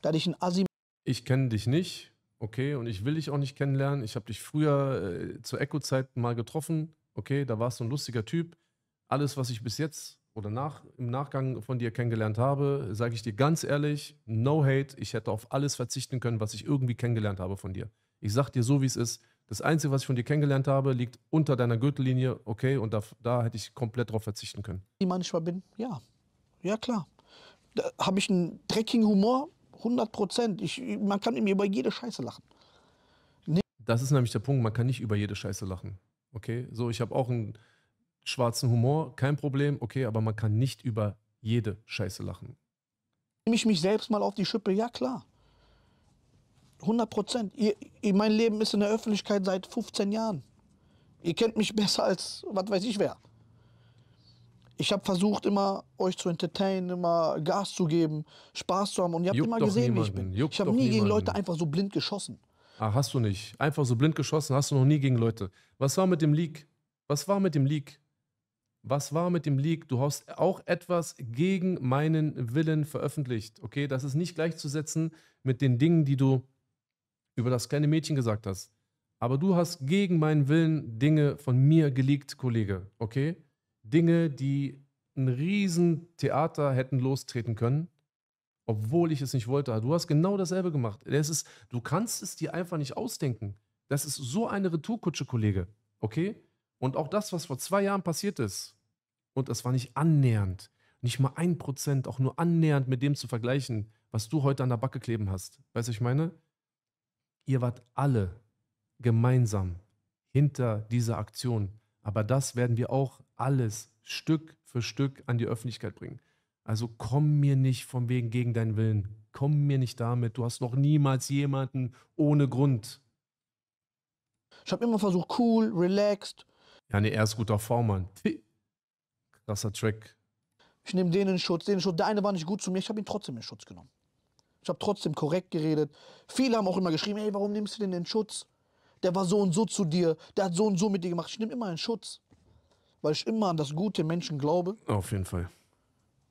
da ich ein Assi. Ich kenne dich nicht, okay, und ich will dich auch nicht kennenlernen. Ich habe dich früher äh, zur Echo-Zeit mal getroffen, okay, da warst du ein lustiger Typ. Alles, was ich bis jetzt oder nach, im Nachgang von dir kennengelernt habe, sage ich dir ganz ehrlich, no hate, ich hätte auf alles verzichten können, was ich irgendwie kennengelernt habe von dir. Ich sag dir so, wie es ist. Das Einzige, was ich von dir kennengelernt habe, liegt unter deiner Gürtellinie, okay, und da, da hätte ich komplett drauf verzichten können. Wie manchmal bin, ja. Ja, klar. Da habe ich einen dreckigen Humor, 100 Prozent. man kann mir über jede Scheiße lachen. Nee. Das ist nämlich der Punkt, man kann nicht über jede Scheiße lachen. Okay, so, ich habe auch einen schwarzen Humor, kein Problem, okay, aber man kann nicht über jede Scheiße lachen. Nehme ich mich selbst mal auf die Schippe? Ja, klar. 100 Prozent. Mein Leben ist in der Öffentlichkeit seit 15 Jahren. Ihr kennt mich besser als was weiß ich wer. Ich habe versucht, immer euch zu entertainen, immer Gas zu geben, Spaß zu haben. Und ihr habt Juckt immer gesehen, niemanden. wie ich bin. Juckt ich habe nie niemanden. gegen Leute einfach so blind geschossen. Ah, hast du nicht. Einfach so blind geschossen, hast du noch nie gegen Leute. Was war mit dem Leak? Was war mit dem Leak? Was war mit dem Leak? Du hast auch etwas gegen meinen Willen veröffentlicht. Okay, das ist nicht gleichzusetzen mit den Dingen, die du über das kleine Mädchen gesagt hast. Aber du hast gegen meinen Willen Dinge von mir geleakt, Kollege, okay? Dinge, die ein Riesentheater hätten lostreten können, obwohl ich es nicht wollte. Du hast genau dasselbe gemacht. Das ist, du kannst es dir einfach nicht ausdenken. Das ist so eine Retourkutsche, Kollege, okay? Und auch das, was vor zwei Jahren passiert ist, und das war nicht annähernd, nicht mal ein Prozent, auch nur annähernd mit dem zu vergleichen, was du heute an der Backe kleben hast. Weißt du, ich meine? Ihr wart alle gemeinsam hinter dieser Aktion. Aber das werden wir auch alles Stück für Stück an die Öffentlichkeit bringen. Also komm mir nicht von wegen gegen deinen Willen. Komm mir nicht damit. Du hast noch niemals jemanden ohne Grund. Ich habe immer versucht, cool, relaxed. Ja, nee, er ist guter Vormann. Krasser Track. Ich nehme den in Schutz, den in Schutz. Der eine war nicht gut zu mir, ich habe ihn trotzdem in Schutz genommen. Ich habe trotzdem korrekt geredet. Viele haben auch immer geschrieben, hey, warum nimmst du denn den Schutz? Der war so und so zu dir, der hat so und so mit dir gemacht. Ich nehme immer einen Schutz, weil ich immer an das gute Menschen glaube. Auf jeden Fall.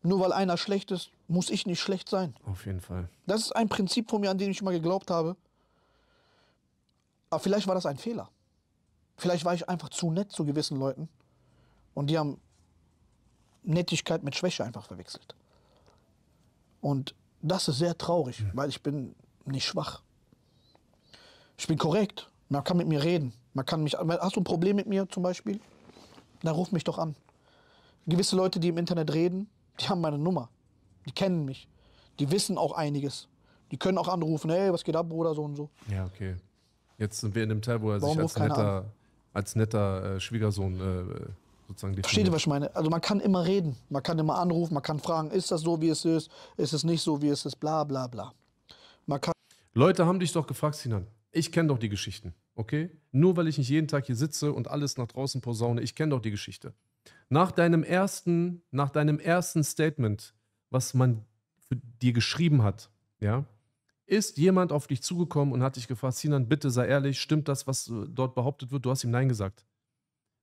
Nur weil einer schlecht ist, muss ich nicht schlecht sein. Auf jeden Fall. Das ist ein Prinzip von mir, an dem ich immer geglaubt habe. Aber vielleicht war das ein Fehler. Vielleicht war ich einfach zu nett zu gewissen Leuten. Und die haben Nettigkeit mit Schwäche einfach verwechselt. Und das ist sehr traurig, hm. weil ich bin nicht schwach. Ich bin korrekt. Man kann mit mir reden. Man kann mich. Hast du ein Problem mit mir zum Beispiel? Dann ruf mich doch an. Gewisse Leute, die im Internet reden, die haben meine Nummer. Die kennen mich. Die wissen auch einiges. Die können auch anrufen, hey, was geht ab, Bruder, so und so. Ja, okay. Jetzt sind wir in dem Teil, wo er Warum sich als netter, als netter äh, Schwiegersohn äh, sozusagen definiert. Versteht ihr, was ich meine? Also man kann immer reden, man kann immer anrufen, man kann fragen, ist das so, wie es ist, ist es nicht so, wie es ist, bla bla bla. Man kann Leute haben dich doch gefragt, Sinan. Ich kenne doch die Geschichten, okay? Nur weil ich nicht jeden Tag hier sitze und alles nach draußen posaune, ich kenne doch die Geschichte. Nach deinem ersten, nach deinem ersten Statement, was man dir geschrieben hat, ja, ist jemand auf dich zugekommen und hat dich gefragt, Sinan, bitte sei ehrlich, stimmt das, was äh, dort behauptet wird? Du hast ihm Nein gesagt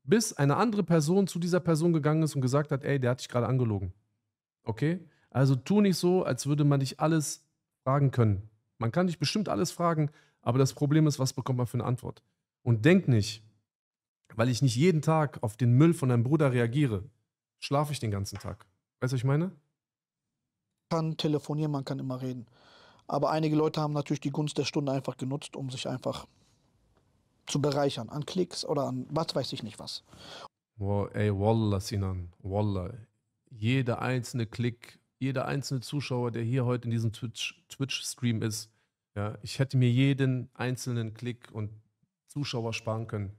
bis eine andere Person zu dieser Person gegangen ist und gesagt hat, ey, der hat dich gerade angelogen. Okay? Also tu nicht so, als würde man dich alles fragen können. Man kann dich bestimmt alles fragen, aber das Problem ist, was bekommt man für eine Antwort? Und denk nicht, weil ich nicht jeden Tag auf den Müll von deinem Bruder reagiere, schlafe ich den ganzen Tag. Weißt du, was ich meine? Man kann telefonieren, man kann immer reden. Aber einige Leute haben natürlich die Gunst der Stunde einfach genutzt, um sich einfach zu bereichern, an Klicks oder an was weiß ich nicht was. Wow, ey, Wallah, Sinan, Wallah. Jeder einzelne Klick, jeder einzelne Zuschauer, der hier heute in diesem Twitch-Stream Twitch ist, ja, ich hätte mir jeden einzelnen Klick und Zuschauer sparen können.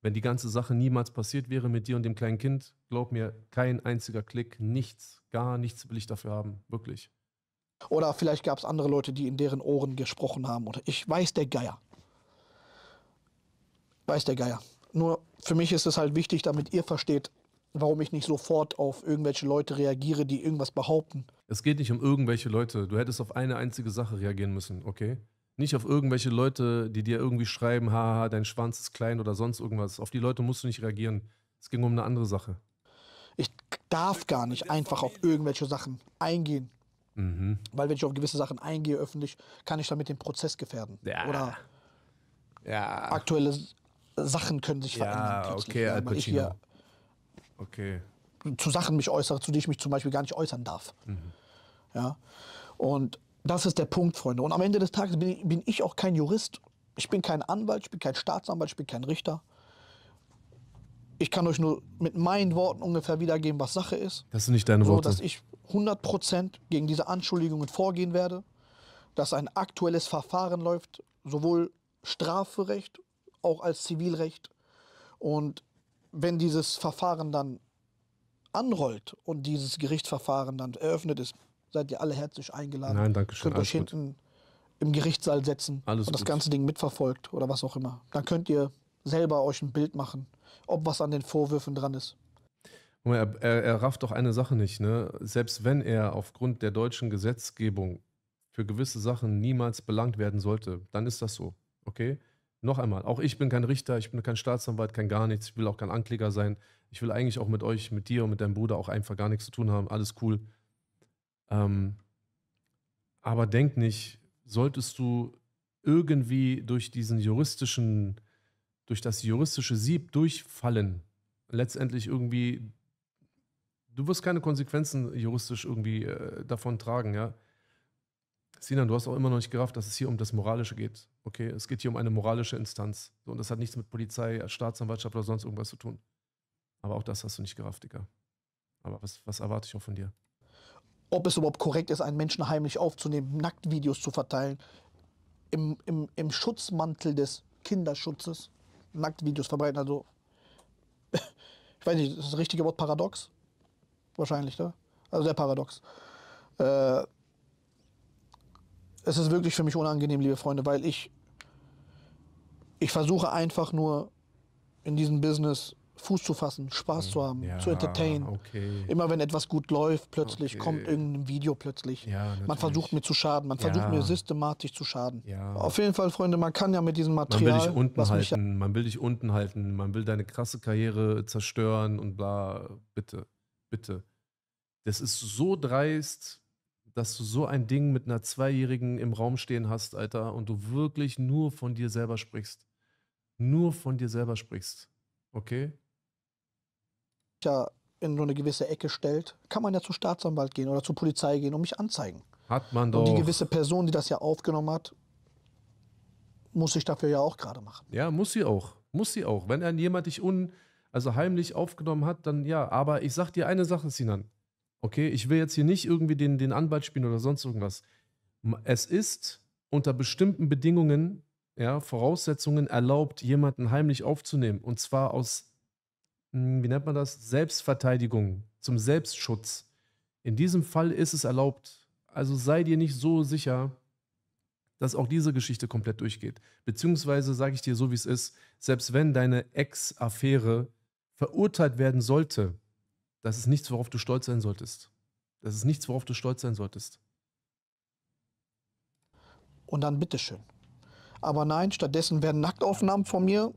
Wenn die ganze Sache niemals passiert wäre mit dir und dem kleinen Kind, glaub mir, kein einziger Klick, nichts, gar nichts will ich dafür haben, wirklich. Oder vielleicht gab es andere Leute, die in deren Ohren gesprochen haben. Oder ich weiß der Geier weiß der Geier. Nur für mich ist es halt wichtig, damit ihr versteht, warum ich nicht sofort auf irgendwelche Leute reagiere, die irgendwas behaupten. Es geht nicht um irgendwelche Leute. Du hättest auf eine einzige Sache reagieren müssen, okay? Nicht auf irgendwelche Leute, die dir irgendwie schreiben, haha, dein Schwanz ist klein oder sonst irgendwas. Auf die Leute musst du nicht reagieren. Es ging um eine andere Sache. Ich darf gar nicht einfach auf irgendwelche Sachen eingehen. Mhm. Weil wenn ich auf gewisse Sachen eingehe öffentlich, kann ich damit den Prozess gefährden. Ja. Oder ja. aktuelle Sachen können sich verändern. Ja, okay, Al Pacino. okay. Zu Sachen mich äußere, zu denen ich mich zum Beispiel gar nicht äußern darf. Mhm. Ja? Und das ist der Punkt, Freunde. Und am Ende des Tages bin, bin ich auch kein Jurist. Ich bin kein Anwalt, ich bin kein Staatsanwalt, ich bin kein Richter. Ich kann euch nur mit meinen Worten ungefähr wiedergeben, was Sache ist. Das sind nicht deine Worte. dass ich 100% gegen diese Anschuldigungen vorgehen werde, dass ein aktuelles Verfahren läuft, sowohl Strafrecht auch als Zivilrecht. Und wenn dieses Verfahren dann anrollt und dieses Gerichtsverfahren dann eröffnet ist, seid ihr alle herzlich eingeladen. Nein, danke schön. Könnt euch hinten im Gerichtssaal setzen alles und das gut. ganze Ding mitverfolgt oder was auch immer. Dann könnt ihr selber euch ein Bild machen, ob was an den Vorwürfen dran ist. Er, er, er rafft doch eine Sache nicht, ne? Selbst wenn er aufgrund der deutschen Gesetzgebung für gewisse Sachen niemals belangt werden sollte, dann ist das so, okay? Noch einmal, auch ich bin kein Richter, ich bin kein Staatsanwalt, kein gar nichts, ich will auch kein Ankläger sein. Ich will eigentlich auch mit euch, mit dir und mit deinem Bruder auch einfach gar nichts zu tun haben, alles cool. Ähm, aber denk nicht, solltest du irgendwie durch diesen juristischen, durch das juristische Sieb durchfallen, letztendlich irgendwie, du wirst keine Konsequenzen juristisch irgendwie äh, davon tragen, ja. Sinan, du hast auch immer noch nicht gerafft, dass es hier um das Moralische geht. Okay, es geht hier um eine moralische Instanz. und das hat nichts mit Polizei, Staatsanwaltschaft oder sonst irgendwas zu tun. Aber auch das hast du nicht gerafft, Digga. Aber was, was erwarte ich auch von dir? Ob es überhaupt korrekt ist, einen Menschen heimlich aufzunehmen, Nacktvideos zu verteilen, im, im, im Schutzmantel des Kinderschutzes Nacktvideos verbreiten. Also, ich weiß nicht, das ist das richtige Wort paradox? Wahrscheinlich, ne? Also sehr paradox. Äh, es ist wirklich für mich unangenehm, liebe Freunde, weil ich, ich versuche einfach nur in diesem Business Fuß zu fassen, Spaß zu haben, ja, zu entertainen. Okay. Immer wenn etwas gut läuft, plötzlich okay. kommt irgendein Video plötzlich. Ja, man versucht mir zu schaden, man ja. versucht mir systematisch zu schaden. Auf jeden Fall, Freunde, man kann ja mit diesem Material. Man will dich unten halten, man will dich unten halten, man will deine krasse Karriere zerstören und bla. Bitte, bitte. Das ist so dreist, dass du so ein Ding mit einer Zweijährigen im Raum stehen hast, Alter, und du wirklich nur von dir selber sprichst. Nur von dir selber sprichst. Okay? Ja, in so eine gewisse Ecke stellt, kann man ja zum Staatsanwalt gehen oder zur Polizei gehen und mich anzeigen. Hat man doch. Und die gewisse Person, die das ja aufgenommen hat, muss sich dafür ja auch gerade machen. Ja, muss sie auch. Muss sie auch. Wenn dann jemand dich un, also heimlich aufgenommen hat, dann ja. Aber ich sag dir eine Sache, Sinan. Okay, ich will jetzt hier nicht irgendwie den, den Anwalt spielen oder sonst irgendwas. Es ist unter bestimmten Bedingungen, ja, Voraussetzungen erlaubt, jemanden heimlich aufzunehmen. Und zwar aus, hm, wie nennt man das, Selbstverteidigung, zum Selbstschutz. In diesem Fall ist es erlaubt. Also sei dir nicht so sicher, dass auch diese Geschichte komplett durchgeht. Beziehungsweise sage ich dir so, wie es ist, selbst wenn deine Ex-Affäre verurteilt werden sollte, das ist nichts, worauf du stolz sein solltest. Das ist nichts, worauf du stolz sein solltest. Und dann bitteschön. Aber nein, stattdessen werden Nacktaufnahmen von mir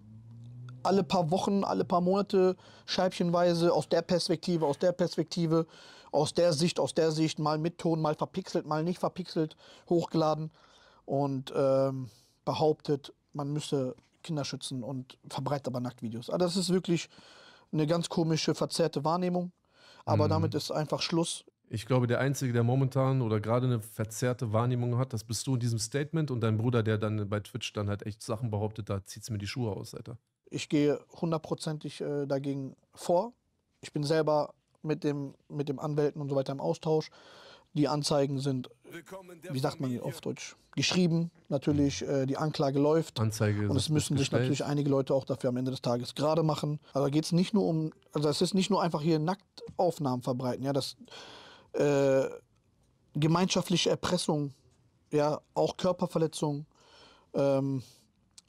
alle paar Wochen, alle paar Monate scheibchenweise aus der Perspektive, aus der Perspektive, aus der Sicht, aus der Sicht, mal mit Ton, mal verpixelt, mal nicht verpixelt, hochgeladen und ähm, behauptet, man müsse Kinder schützen und verbreitet aber Nacktvideos. Also das ist wirklich eine ganz komische, verzerrte Wahrnehmung. Aber mhm. damit ist einfach Schluss. Ich glaube, der Einzige, der momentan oder gerade eine verzerrte Wahrnehmung hat, das bist du in diesem Statement und dein Bruder, der dann bei Twitch dann halt echt Sachen behauptet, da zieht es mir die Schuhe aus, Alter. Ich gehe hundertprozentig äh, dagegen vor. Ich bin selber mit dem, mit dem Anwälten und so weiter im Austausch. Die Anzeigen sind, wie sagt man auf Deutsch, geschrieben. Natürlich, äh, die Anklage läuft. Anzeige und es müssen sich natürlich einige Leute auch dafür am Ende des Tages gerade machen. Also geht es nicht nur um, also es ist nicht nur einfach hier Nacktaufnahmen verbreiten, ja, das äh, gemeinschaftliche Erpressung, ja, auch Körperverletzung, ähm,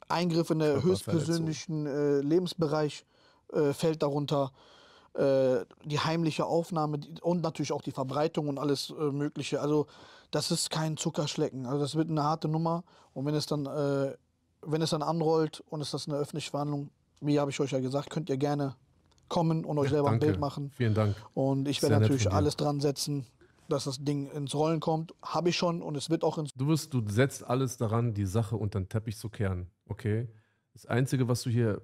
Eingriff in den höchstpersönlichen äh, Lebensbereich äh, fällt darunter. Äh, die heimliche Aufnahme und natürlich auch die Verbreitung und alles äh, Mögliche. Also das ist kein Zuckerschlecken. Also das wird eine harte Nummer. Und wenn es dann, äh, wenn es dann anrollt und ist das eine öffentliche Verhandlung, wie habe ich euch ja gesagt, könnt ihr gerne kommen und euch ja, selber danke. ein Bild machen. Vielen Dank. Und ich werde natürlich alles dran setzen, dass das Ding ins Rollen kommt. Habe ich schon und es wird auch ins. Du wirst, du setzt alles daran, die Sache unter den Teppich zu kehren. Okay. Das Einzige, was du hier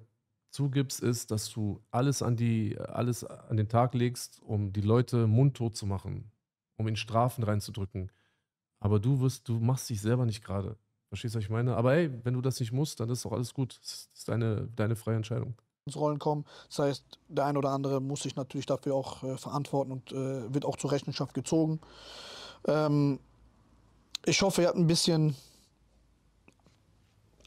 zugibst, ist, dass du alles an, die, alles an den Tag legst, um die Leute mundtot zu machen, um in Strafen reinzudrücken. Aber du wirst, du machst dich selber nicht gerade. Verstehst du, was ich meine? Aber ey, wenn du das nicht musst, dann ist auch alles gut. Das ist deine, deine freie Entscheidung. Ins Rollen kommen. Das heißt, der ein oder andere muss sich natürlich dafür auch äh, verantworten und äh, wird auch zur Rechenschaft gezogen. Ähm, ich hoffe, ihr habt ein bisschen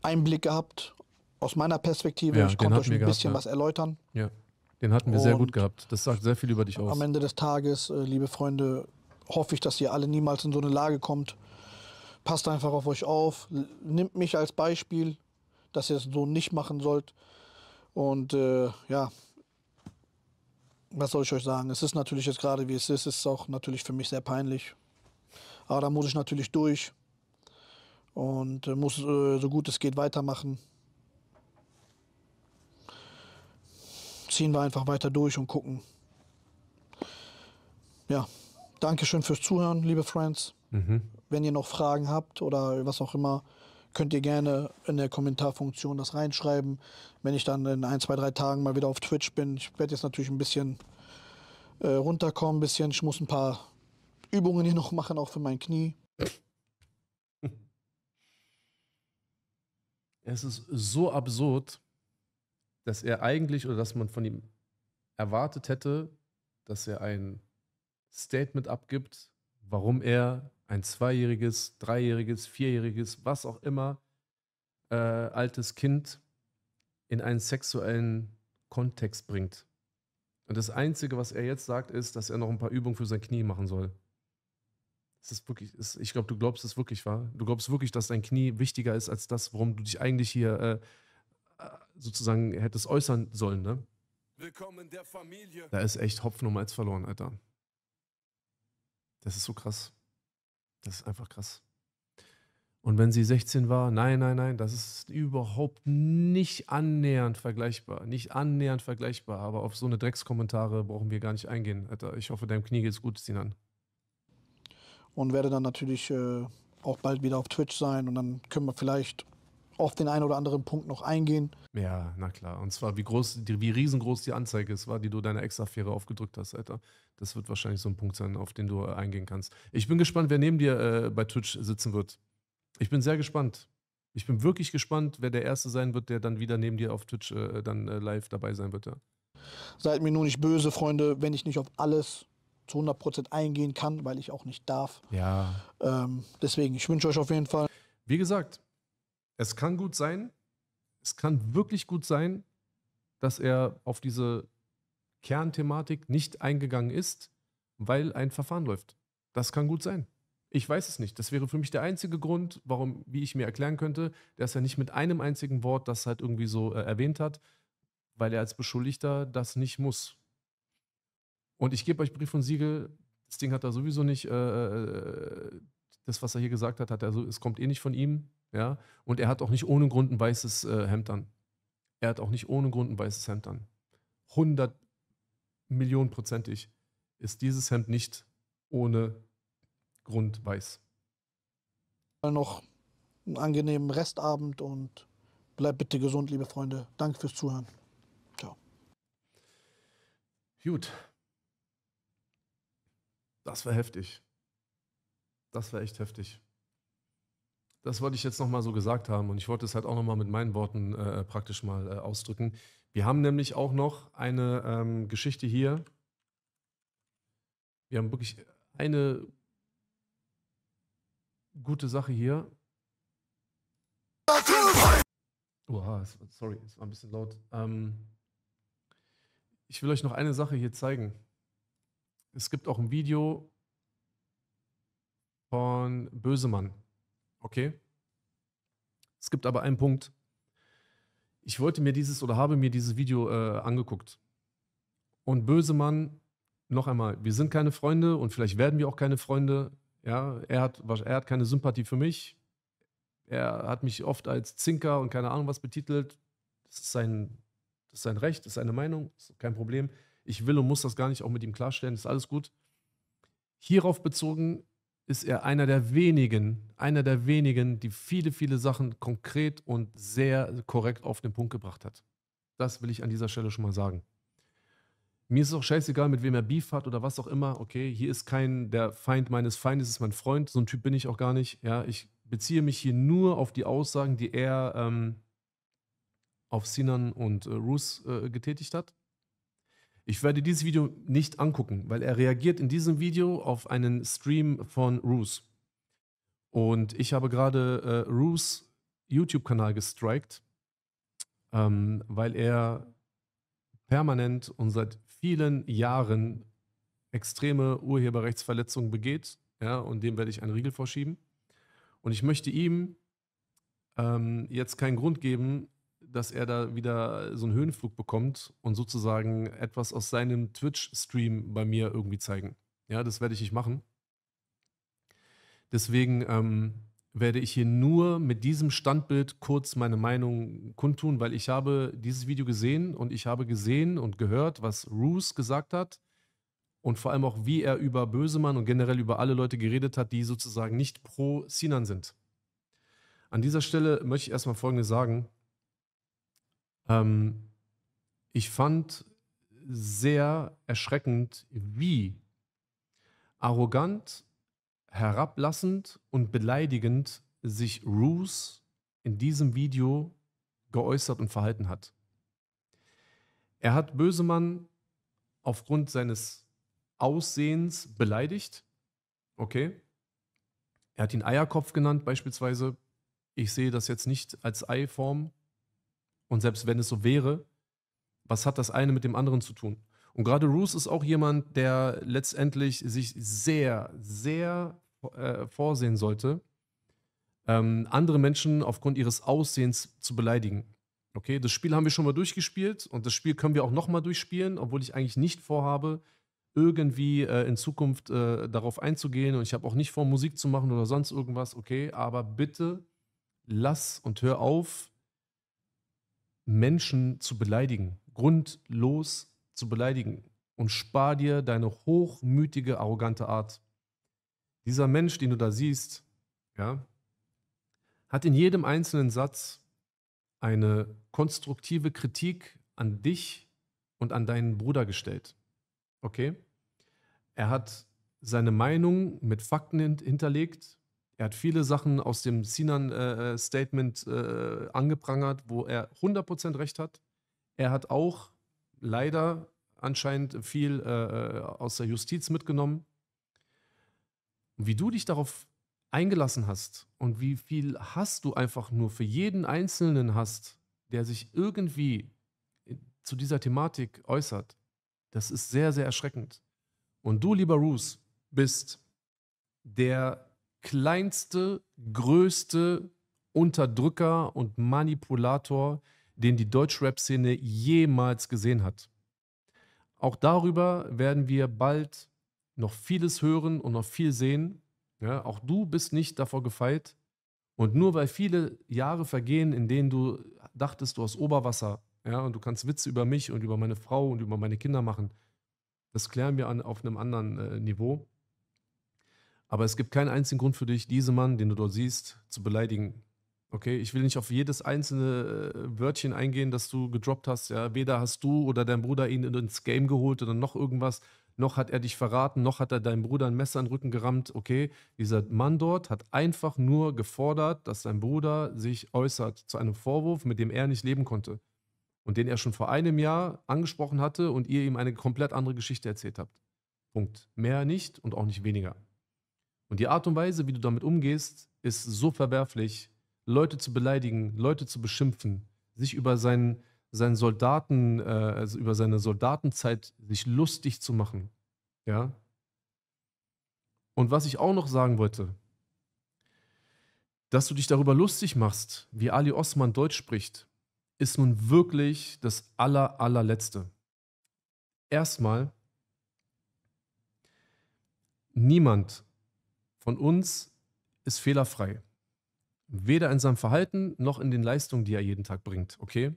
Einblick gehabt aus meiner Perspektive. Ja, ich konnte euch ein gehabt, bisschen ja. was erläutern. Ja, den hatten wir und sehr gut gehabt. Das sagt sehr viel über dich aus. Am Ende des Tages, äh, liebe Freunde, hoffe ich, dass ihr alle niemals in so eine Lage kommt. Passt einfach auf euch auf. Nimmt mich als Beispiel, dass ihr es so nicht machen sollt. Und äh, ja, was soll ich euch sagen? Es ist natürlich jetzt gerade, wie es ist, es ist auch natürlich für mich sehr peinlich. Aber da muss ich natürlich durch und äh, muss äh, so gut es geht weitermachen. ziehen wir einfach weiter durch und gucken. Ja, Dankeschön fürs Zuhören, liebe Friends. Mhm. Wenn ihr noch Fragen habt oder was auch immer, könnt ihr gerne in der Kommentarfunktion das reinschreiben. Wenn ich dann in ein, zwei, drei Tagen mal wieder auf Twitch bin, ich werde jetzt natürlich ein bisschen äh, runterkommen, ein bisschen. Ich muss ein paar Übungen hier noch machen, auch für mein Knie. Es ist so absurd, dass er eigentlich oder dass man von ihm erwartet hätte, dass er ein Statement abgibt, warum er ein zweijähriges, dreijähriges, vierjähriges, was auch immer äh, altes Kind in einen sexuellen Kontext bringt. Und das Einzige, was er jetzt sagt, ist, dass er noch ein paar Übungen für sein Knie machen soll. Das ist wirklich, ist, ich glaube, du glaubst es wirklich, wahr? Du glaubst wirklich, dass dein Knie wichtiger ist als das, worum du dich eigentlich hier äh, sozusagen hättest äußern sollen, ne? Willkommen der Familie. Da ist echt Hopfen und Malz verloren, Alter. Das ist so krass. Das ist einfach krass. Und wenn sie 16 war, nein, nein, nein, das ist überhaupt nicht annähernd vergleichbar. Nicht annähernd vergleichbar, aber auf so eine Dreckskommentare brauchen wir gar nicht eingehen, Alter. Ich hoffe, deinem Knie geht's gut, Sinan. Und werde dann natürlich äh, auch bald wieder auf Twitch sein und dann können wir vielleicht auf den einen oder anderen Punkt noch eingehen. Ja, na klar. Und zwar, wie groß, wie riesengroß die Anzeige ist, war, die du deiner Ex-Affäre aufgedrückt hast, Alter. Das wird wahrscheinlich so ein Punkt sein, auf den du äh, eingehen kannst. Ich bin gespannt, wer neben dir äh, bei Twitch sitzen wird. Ich bin sehr gespannt. Ich bin wirklich gespannt, wer der Erste sein wird, der dann wieder neben dir auf Twitch äh, dann äh, live dabei sein wird. Ja. Seid mir nur nicht böse, Freunde, wenn ich nicht auf alles zu 100% eingehen kann, weil ich auch nicht darf. Ja. Ähm, deswegen, ich wünsche euch auf jeden Fall. Wie gesagt, es kann gut sein, es kann wirklich gut sein, dass er auf diese Kernthematik nicht eingegangen ist, weil ein Verfahren läuft. Das kann gut sein. Ich weiß es nicht. Das wäre für mich der einzige Grund, warum, wie ich mir erklären könnte, dass er nicht mit einem einzigen Wort das halt irgendwie so äh, erwähnt hat, weil er als Beschuldigter das nicht muss. Und ich gebe euch Brief und Siegel, das Ding hat er sowieso nicht, äh, äh, äh das, was er hier gesagt hat, hat er so, es kommt eh nicht von ihm. Ja? Und er hat auch nicht ohne Grund ein weißes äh, Hemd an. Er hat auch nicht ohne Grund ein weißes Hemd an. 100 Millionen prozentig ist dieses Hemd nicht ohne Grund weiß. Noch einen angenehmen Restabend und bleibt bitte gesund, liebe Freunde. Danke fürs Zuhören. Ciao. Gut. Das war heftig. Das war echt heftig. Das wollte ich jetzt nochmal so gesagt haben und ich wollte es halt auch nochmal mit meinen Worten äh, praktisch mal äh, ausdrücken. Wir haben nämlich auch noch eine ähm, Geschichte hier. Wir haben wirklich eine gute Sache hier. Oha, sorry, es war ein bisschen laut. Ähm, ich will euch noch eine Sache hier zeigen. Es gibt auch ein Video von Bösemann. Okay. Es gibt aber einen Punkt. Ich wollte mir dieses oder habe mir dieses Video äh, angeguckt. Und Bösemann, noch einmal, wir sind keine Freunde und vielleicht werden wir auch keine Freunde. Ja, er hat, er hat keine Sympathie für mich. Er hat mich oft als Zinker und keine Ahnung was betitelt. Das ist sein, das ist sein Recht, das ist seine Meinung, ist kein Problem. Ich will und muss das gar nicht auch mit ihm klarstellen, ist alles gut. Hierauf bezogen ist er einer der wenigen, einer der wenigen, die viele, viele Sachen konkret und sehr korrekt auf den Punkt gebracht hat. Das will ich an dieser Stelle schon mal sagen. Mir ist es auch scheißegal, mit wem er Beef hat oder was auch immer. Okay, hier ist kein der Feind meines Feindes, ist mein Freund. So ein Typ bin ich auch gar nicht. Ja, ich beziehe mich hier nur auf die Aussagen, die er ähm, auf Sinan und äh, Roos äh, getätigt hat. Ich werde dieses Video nicht angucken, weil er reagiert in diesem Video auf einen Stream von Roos. Und ich habe gerade äh, Roos YouTube-Kanal gestrikt, ähm, weil er permanent und seit vielen Jahren extreme Urheberrechtsverletzungen begeht. Ja, und dem werde ich einen Riegel vorschieben. Und ich möchte ihm ähm, jetzt keinen Grund geben, dass er da wieder so einen Höhenflug bekommt und sozusagen etwas aus seinem Twitch-Stream bei mir irgendwie zeigen. Ja, das werde ich nicht machen. Deswegen ähm, werde ich hier nur mit diesem Standbild kurz meine Meinung kundtun, weil ich habe dieses Video gesehen und ich habe gesehen und gehört, was Roos gesagt hat und vor allem auch, wie er über Bösemann und generell über alle Leute geredet hat, die sozusagen nicht pro Sinan sind. An dieser Stelle möchte ich erstmal Folgendes sagen. Ähm, ich fand sehr erschreckend, wie arrogant, herablassend und beleidigend sich Roos in diesem Video geäußert und verhalten hat. Er hat Bösemann aufgrund seines Aussehens beleidigt. Okay. Er hat ihn Eierkopf genannt beispielsweise. Ich sehe das jetzt nicht als Eiform, und selbst wenn es so wäre, was hat das eine mit dem anderen zu tun? Und gerade Roos ist auch jemand, der letztendlich sich sehr, sehr äh, vorsehen sollte, ähm, andere Menschen aufgrund ihres Aussehens zu beleidigen. Okay, das Spiel haben wir schon mal durchgespielt und das Spiel können wir auch nochmal durchspielen, obwohl ich eigentlich nicht vorhabe, irgendwie äh, in Zukunft äh, darauf einzugehen und ich habe auch nicht vor, Musik zu machen oder sonst irgendwas, okay, aber bitte lass und hör auf, Menschen zu beleidigen, grundlos zu beleidigen und spar dir deine hochmütige, arrogante Art. Dieser Mensch, den du da siehst, ja, hat in jedem einzelnen Satz eine konstruktive Kritik an dich und an deinen Bruder gestellt. Okay? Er hat seine Meinung mit Fakten hinterlegt er hat viele Sachen aus dem Sinan-Statement äh, äh, äh, angeprangert, wo er 100% recht hat. Er hat auch leider anscheinend viel äh, äh aus der Justiz mitgenommen. wie du dich darauf eingelassen hast und wie viel Hass du einfach nur für jeden Einzelnen hast, der sich irgendwie zu dieser Thematik äußert, das ist sehr, sehr erschreckend. Und du, lieber Roos, bist der kleinste, größte Unterdrücker und Manipulator, den die deutsch rap szene jemals gesehen hat. Auch darüber werden wir bald noch vieles hören und noch viel sehen. Ja, auch du bist nicht davor gefeit. Und nur weil viele Jahre vergehen, in denen du dachtest, du hast Oberwasser, ja, und du kannst Witze über mich und über meine Frau und über meine Kinder machen, das klären wir an, auf einem anderen äh, Niveau. Aber es gibt keinen einzigen Grund für dich, diesen Mann, den du dort siehst, zu beleidigen. Okay, ich will nicht auf jedes einzelne äh, Wörtchen eingehen, das du gedroppt hast. Ja, weder hast du oder dein Bruder ihn ins Game geholt oder noch irgendwas, noch hat er dich verraten, noch hat er deinem Bruder ein Messer in den Rücken gerammt. Okay, dieser Mann dort hat einfach nur gefordert, dass sein Bruder sich äußert zu einem Vorwurf, mit dem er nicht leben konnte und den er schon vor einem Jahr angesprochen hatte und ihr ihm eine komplett andere Geschichte erzählt habt. Punkt. Mehr nicht und auch nicht weniger. Und die Art und Weise, wie du damit umgehst, ist so verwerflich. Leute zu beleidigen, Leute zu beschimpfen, sich über seinen, seinen Soldaten, äh, also über seine Soldatenzeit sich lustig zu machen. Ja. Und was ich auch noch sagen wollte, dass du dich darüber lustig machst, wie Ali Osman Deutsch spricht, ist nun wirklich das aller, allerletzte. Erstmal, niemand von uns ist fehlerfrei. Weder in seinem Verhalten noch in den Leistungen, die er jeden Tag bringt, okay?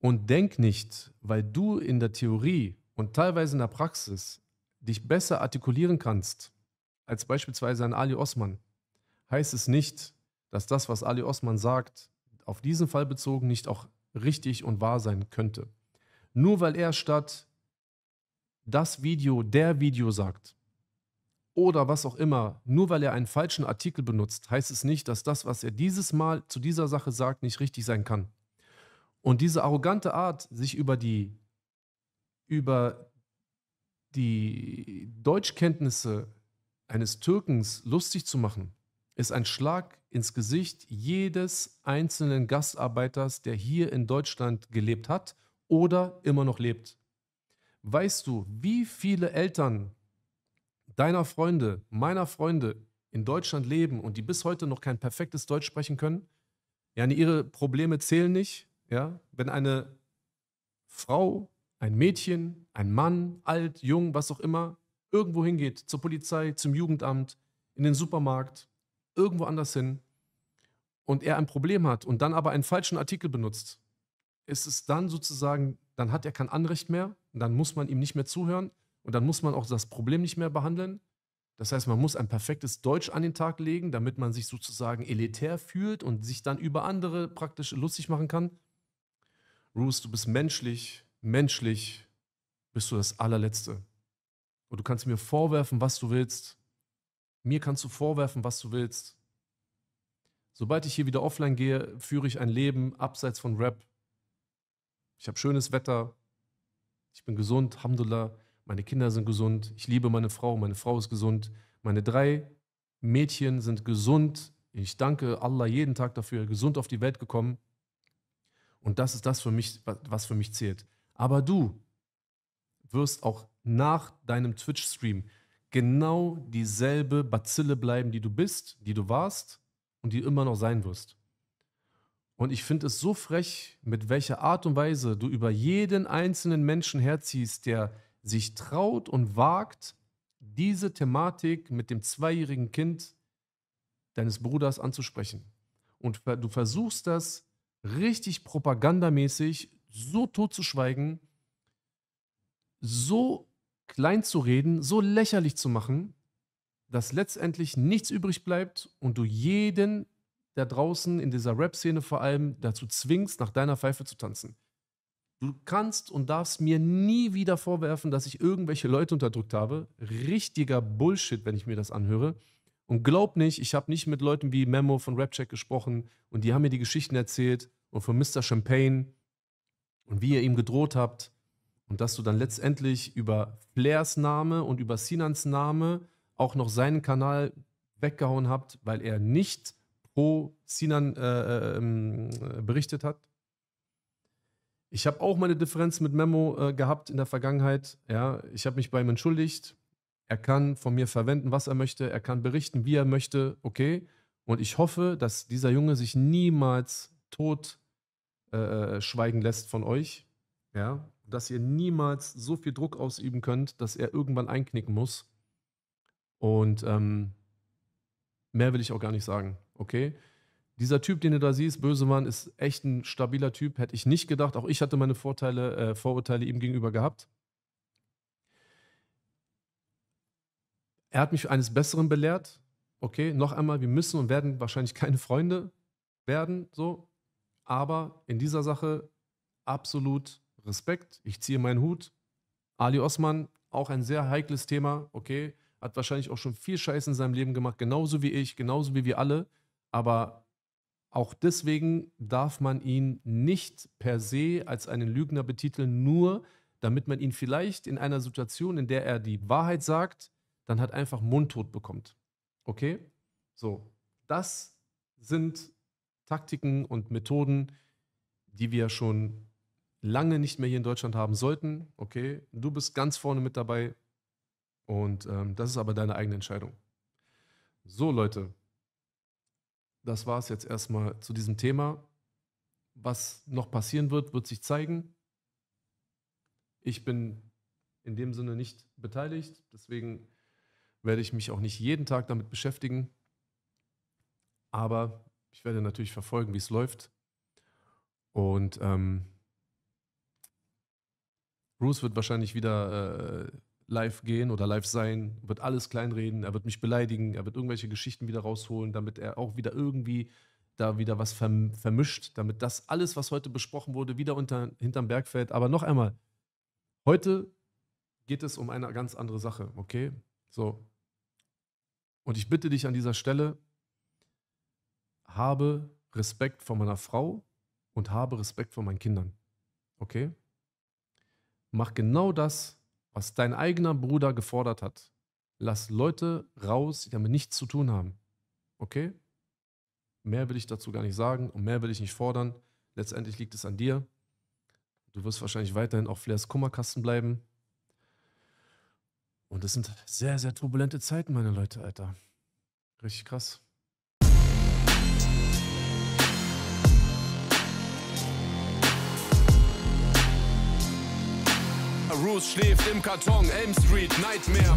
Und denk nicht, weil du in der Theorie und teilweise in der Praxis dich besser artikulieren kannst, als beispielsweise ein Ali Osman, heißt es nicht, dass das, was Ali Osman sagt, auf diesen Fall bezogen nicht auch richtig und wahr sein könnte. Nur weil er statt das Video, der Video sagt, oder was auch immer, nur weil er einen falschen Artikel benutzt, heißt es nicht, dass das, was er dieses Mal zu dieser Sache sagt, nicht richtig sein kann. Und diese arrogante Art, sich über die, über die Deutschkenntnisse eines Türkens lustig zu machen, ist ein Schlag ins Gesicht jedes einzelnen Gastarbeiters, der hier in Deutschland gelebt hat oder immer noch lebt. Weißt du, wie viele Eltern deiner Freunde, meiner Freunde in Deutschland leben und die bis heute noch kein perfektes Deutsch sprechen können, ja, ihre Probleme zählen nicht, ja, wenn eine Frau, ein Mädchen, ein Mann, alt, jung, was auch immer, irgendwo hingeht, zur Polizei, zum Jugendamt, in den Supermarkt, irgendwo anders hin und er ein Problem hat und dann aber einen falschen Artikel benutzt, ist es dann sozusagen, dann hat er kein Anrecht mehr, dann muss man ihm nicht mehr zuhören, und dann muss man auch das Problem nicht mehr behandeln. Das heißt, man muss ein perfektes Deutsch an den Tag legen, damit man sich sozusagen elitär fühlt und sich dann über andere praktisch lustig machen kann. Ruth, du bist menschlich, menschlich bist du das allerletzte. Und du kannst mir vorwerfen, was du willst. Mir kannst du vorwerfen, was du willst. Sobald ich hier wieder offline gehe, führe ich ein Leben abseits von Rap. Ich habe schönes Wetter. Ich bin gesund, Alhamdulillah meine Kinder sind gesund, ich liebe meine Frau, meine Frau ist gesund, meine drei Mädchen sind gesund, ich danke Allah jeden Tag dafür, gesund auf die Welt gekommen. Und das ist das für mich, was für mich zählt. Aber du wirst auch nach deinem Twitch-Stream genau dieselbe Bazille bleiben, die du bist, die du warst und die immer noch sein wirst. Und ich finde es so frech, mit welcher Art und Weise du über jeden einzelnen Menschen herziehst, der sich traut und wagt, diese Thematik mit dem zweijährigen Kind deines Bruders anzusprechen. Und du versuchst das richtig propagandamäßig so tot zu schweigen, so klein zu reden, so lächerlich zu machen, dass letztendlich nichts übrig bleibt und du jeden da draußen in dieser Rap-Szene vor allem dazu zwingst, nach deiner Pfeife zu tanzen. Du kannst und darfst mir nie wieder vorwerfen, dass ich irgendwelche Leute unterdrückt habe. Richtiger Bullshit, wenn ich mir das anhöre. Und glaub nicht, ich habe nicht mit Leuten wie Memo von Rapcheck gesprochen und die haben mir die Geschichten erzählt und von Mr. Champagne und wie ihr ihm gedroht habt und dass du dann letztendlich über Flairs Name und über Sinans Name auch noch seinen Kanal weggehauen habt, weil er nicht pro Sinan äh, äh, ähm, berichtet hat. Ich habe auch meine Differenz mit Memo äh, gehabt in der Vergangenheit. Ja, ich habe mich bei ihm entschuldigt. Er kann von mir verwenden, was er möchte. Er kann berichten, wie er möchte. Okay. Und ich hoffe, dass dieser Junge sich niemals tot äh, äh schweigen lässt von euch. Ja. Dass ihr niemals so viel Druck ausüben könnt, dass er irgendwann einknicken muss. Und ähm, mehr will ich auch gar nicht sagen. Okay dieser Typ, den du da siehst, Bösemann, ist echt ein stabiler Typ. Hätte ich nicht gedacht. Auch ich hatte meine Vorteile, äh, Vorurteile ihm gegenüber gehabt. Er hat mich eines Besseren belehrt. Okay, noch einmal, wir müssen und werden wahrscheinlich keine Freunde werden, so. Aber in dieser Sache absolut Respekt. Ich ziehe meinen Hut. Ali Osman, auch ein sehr heikles Thema, okay, hat wahrscheinlich auch schon viel Scheiß in seinem Leben gemacht, genauso wie ich, genauso wie wir alle. Aber auch deswegen darf man ihn nicht per se als einen Lügner betiteln, nur damit man ihn vielleicht in einer Situation, in der er die Wahrheit sagt, dann hat einfach mundtot bekommt. Okay? So, das sind Taktiken und Methoden, die wir schon lange nicht mehr hier in Deutschland haben sollten. Okay, du bist ganz vorne mit dabei und ähm, das ist aber deine eigene Entscheidung. So Leute, das war es jetzt erstmal zu diesem Thema. Was noch passieren wird, wird sich zeigen. Ich bin in dem Sinne nicht beteiligt, deswegen werde ich mich auch nicht jeden Tag damit beschäftigen. Aber ich werde natürlich verfolgen, wie es läuft. Und ähm, Bruce wird wahrscheinlich wieder äh, live gehen oder live sein, wird alles kleinreden, er wird mich beleidigen, er wird irgendwelche Geschichten wieder rausholen, damit er auch wieder irgendwie da wieder was vermischt, damit das alles, was heute besprochen wurde, wieder unter, hinterm Berg fällt. Aber noch einmal, heute geht es um eine ganz andere Sache, okay? So. Und ich bitte dich an dieser Stelle, habe Respekt vor meiner Frau und habe Respekt vor meinen Kindern, okay? Mach genau das, was dein eigener Bruder gefordert hat. Lass Leute raus, die damit nichts zu tun haben. Okay? Mehr will ich dazu gar nicht sagen und mehr will ich nicht fordern. Letztendlich liegt es an dir. Du wirst wahrscheinlich weiterhin auf Flairs Kummerkasten bleiben. Und es sind sehr, sehr turbulente Zeiten, meine Leute, Alter. Richtig krass. Roos schläft im Karton, Elm Street, Nightmare.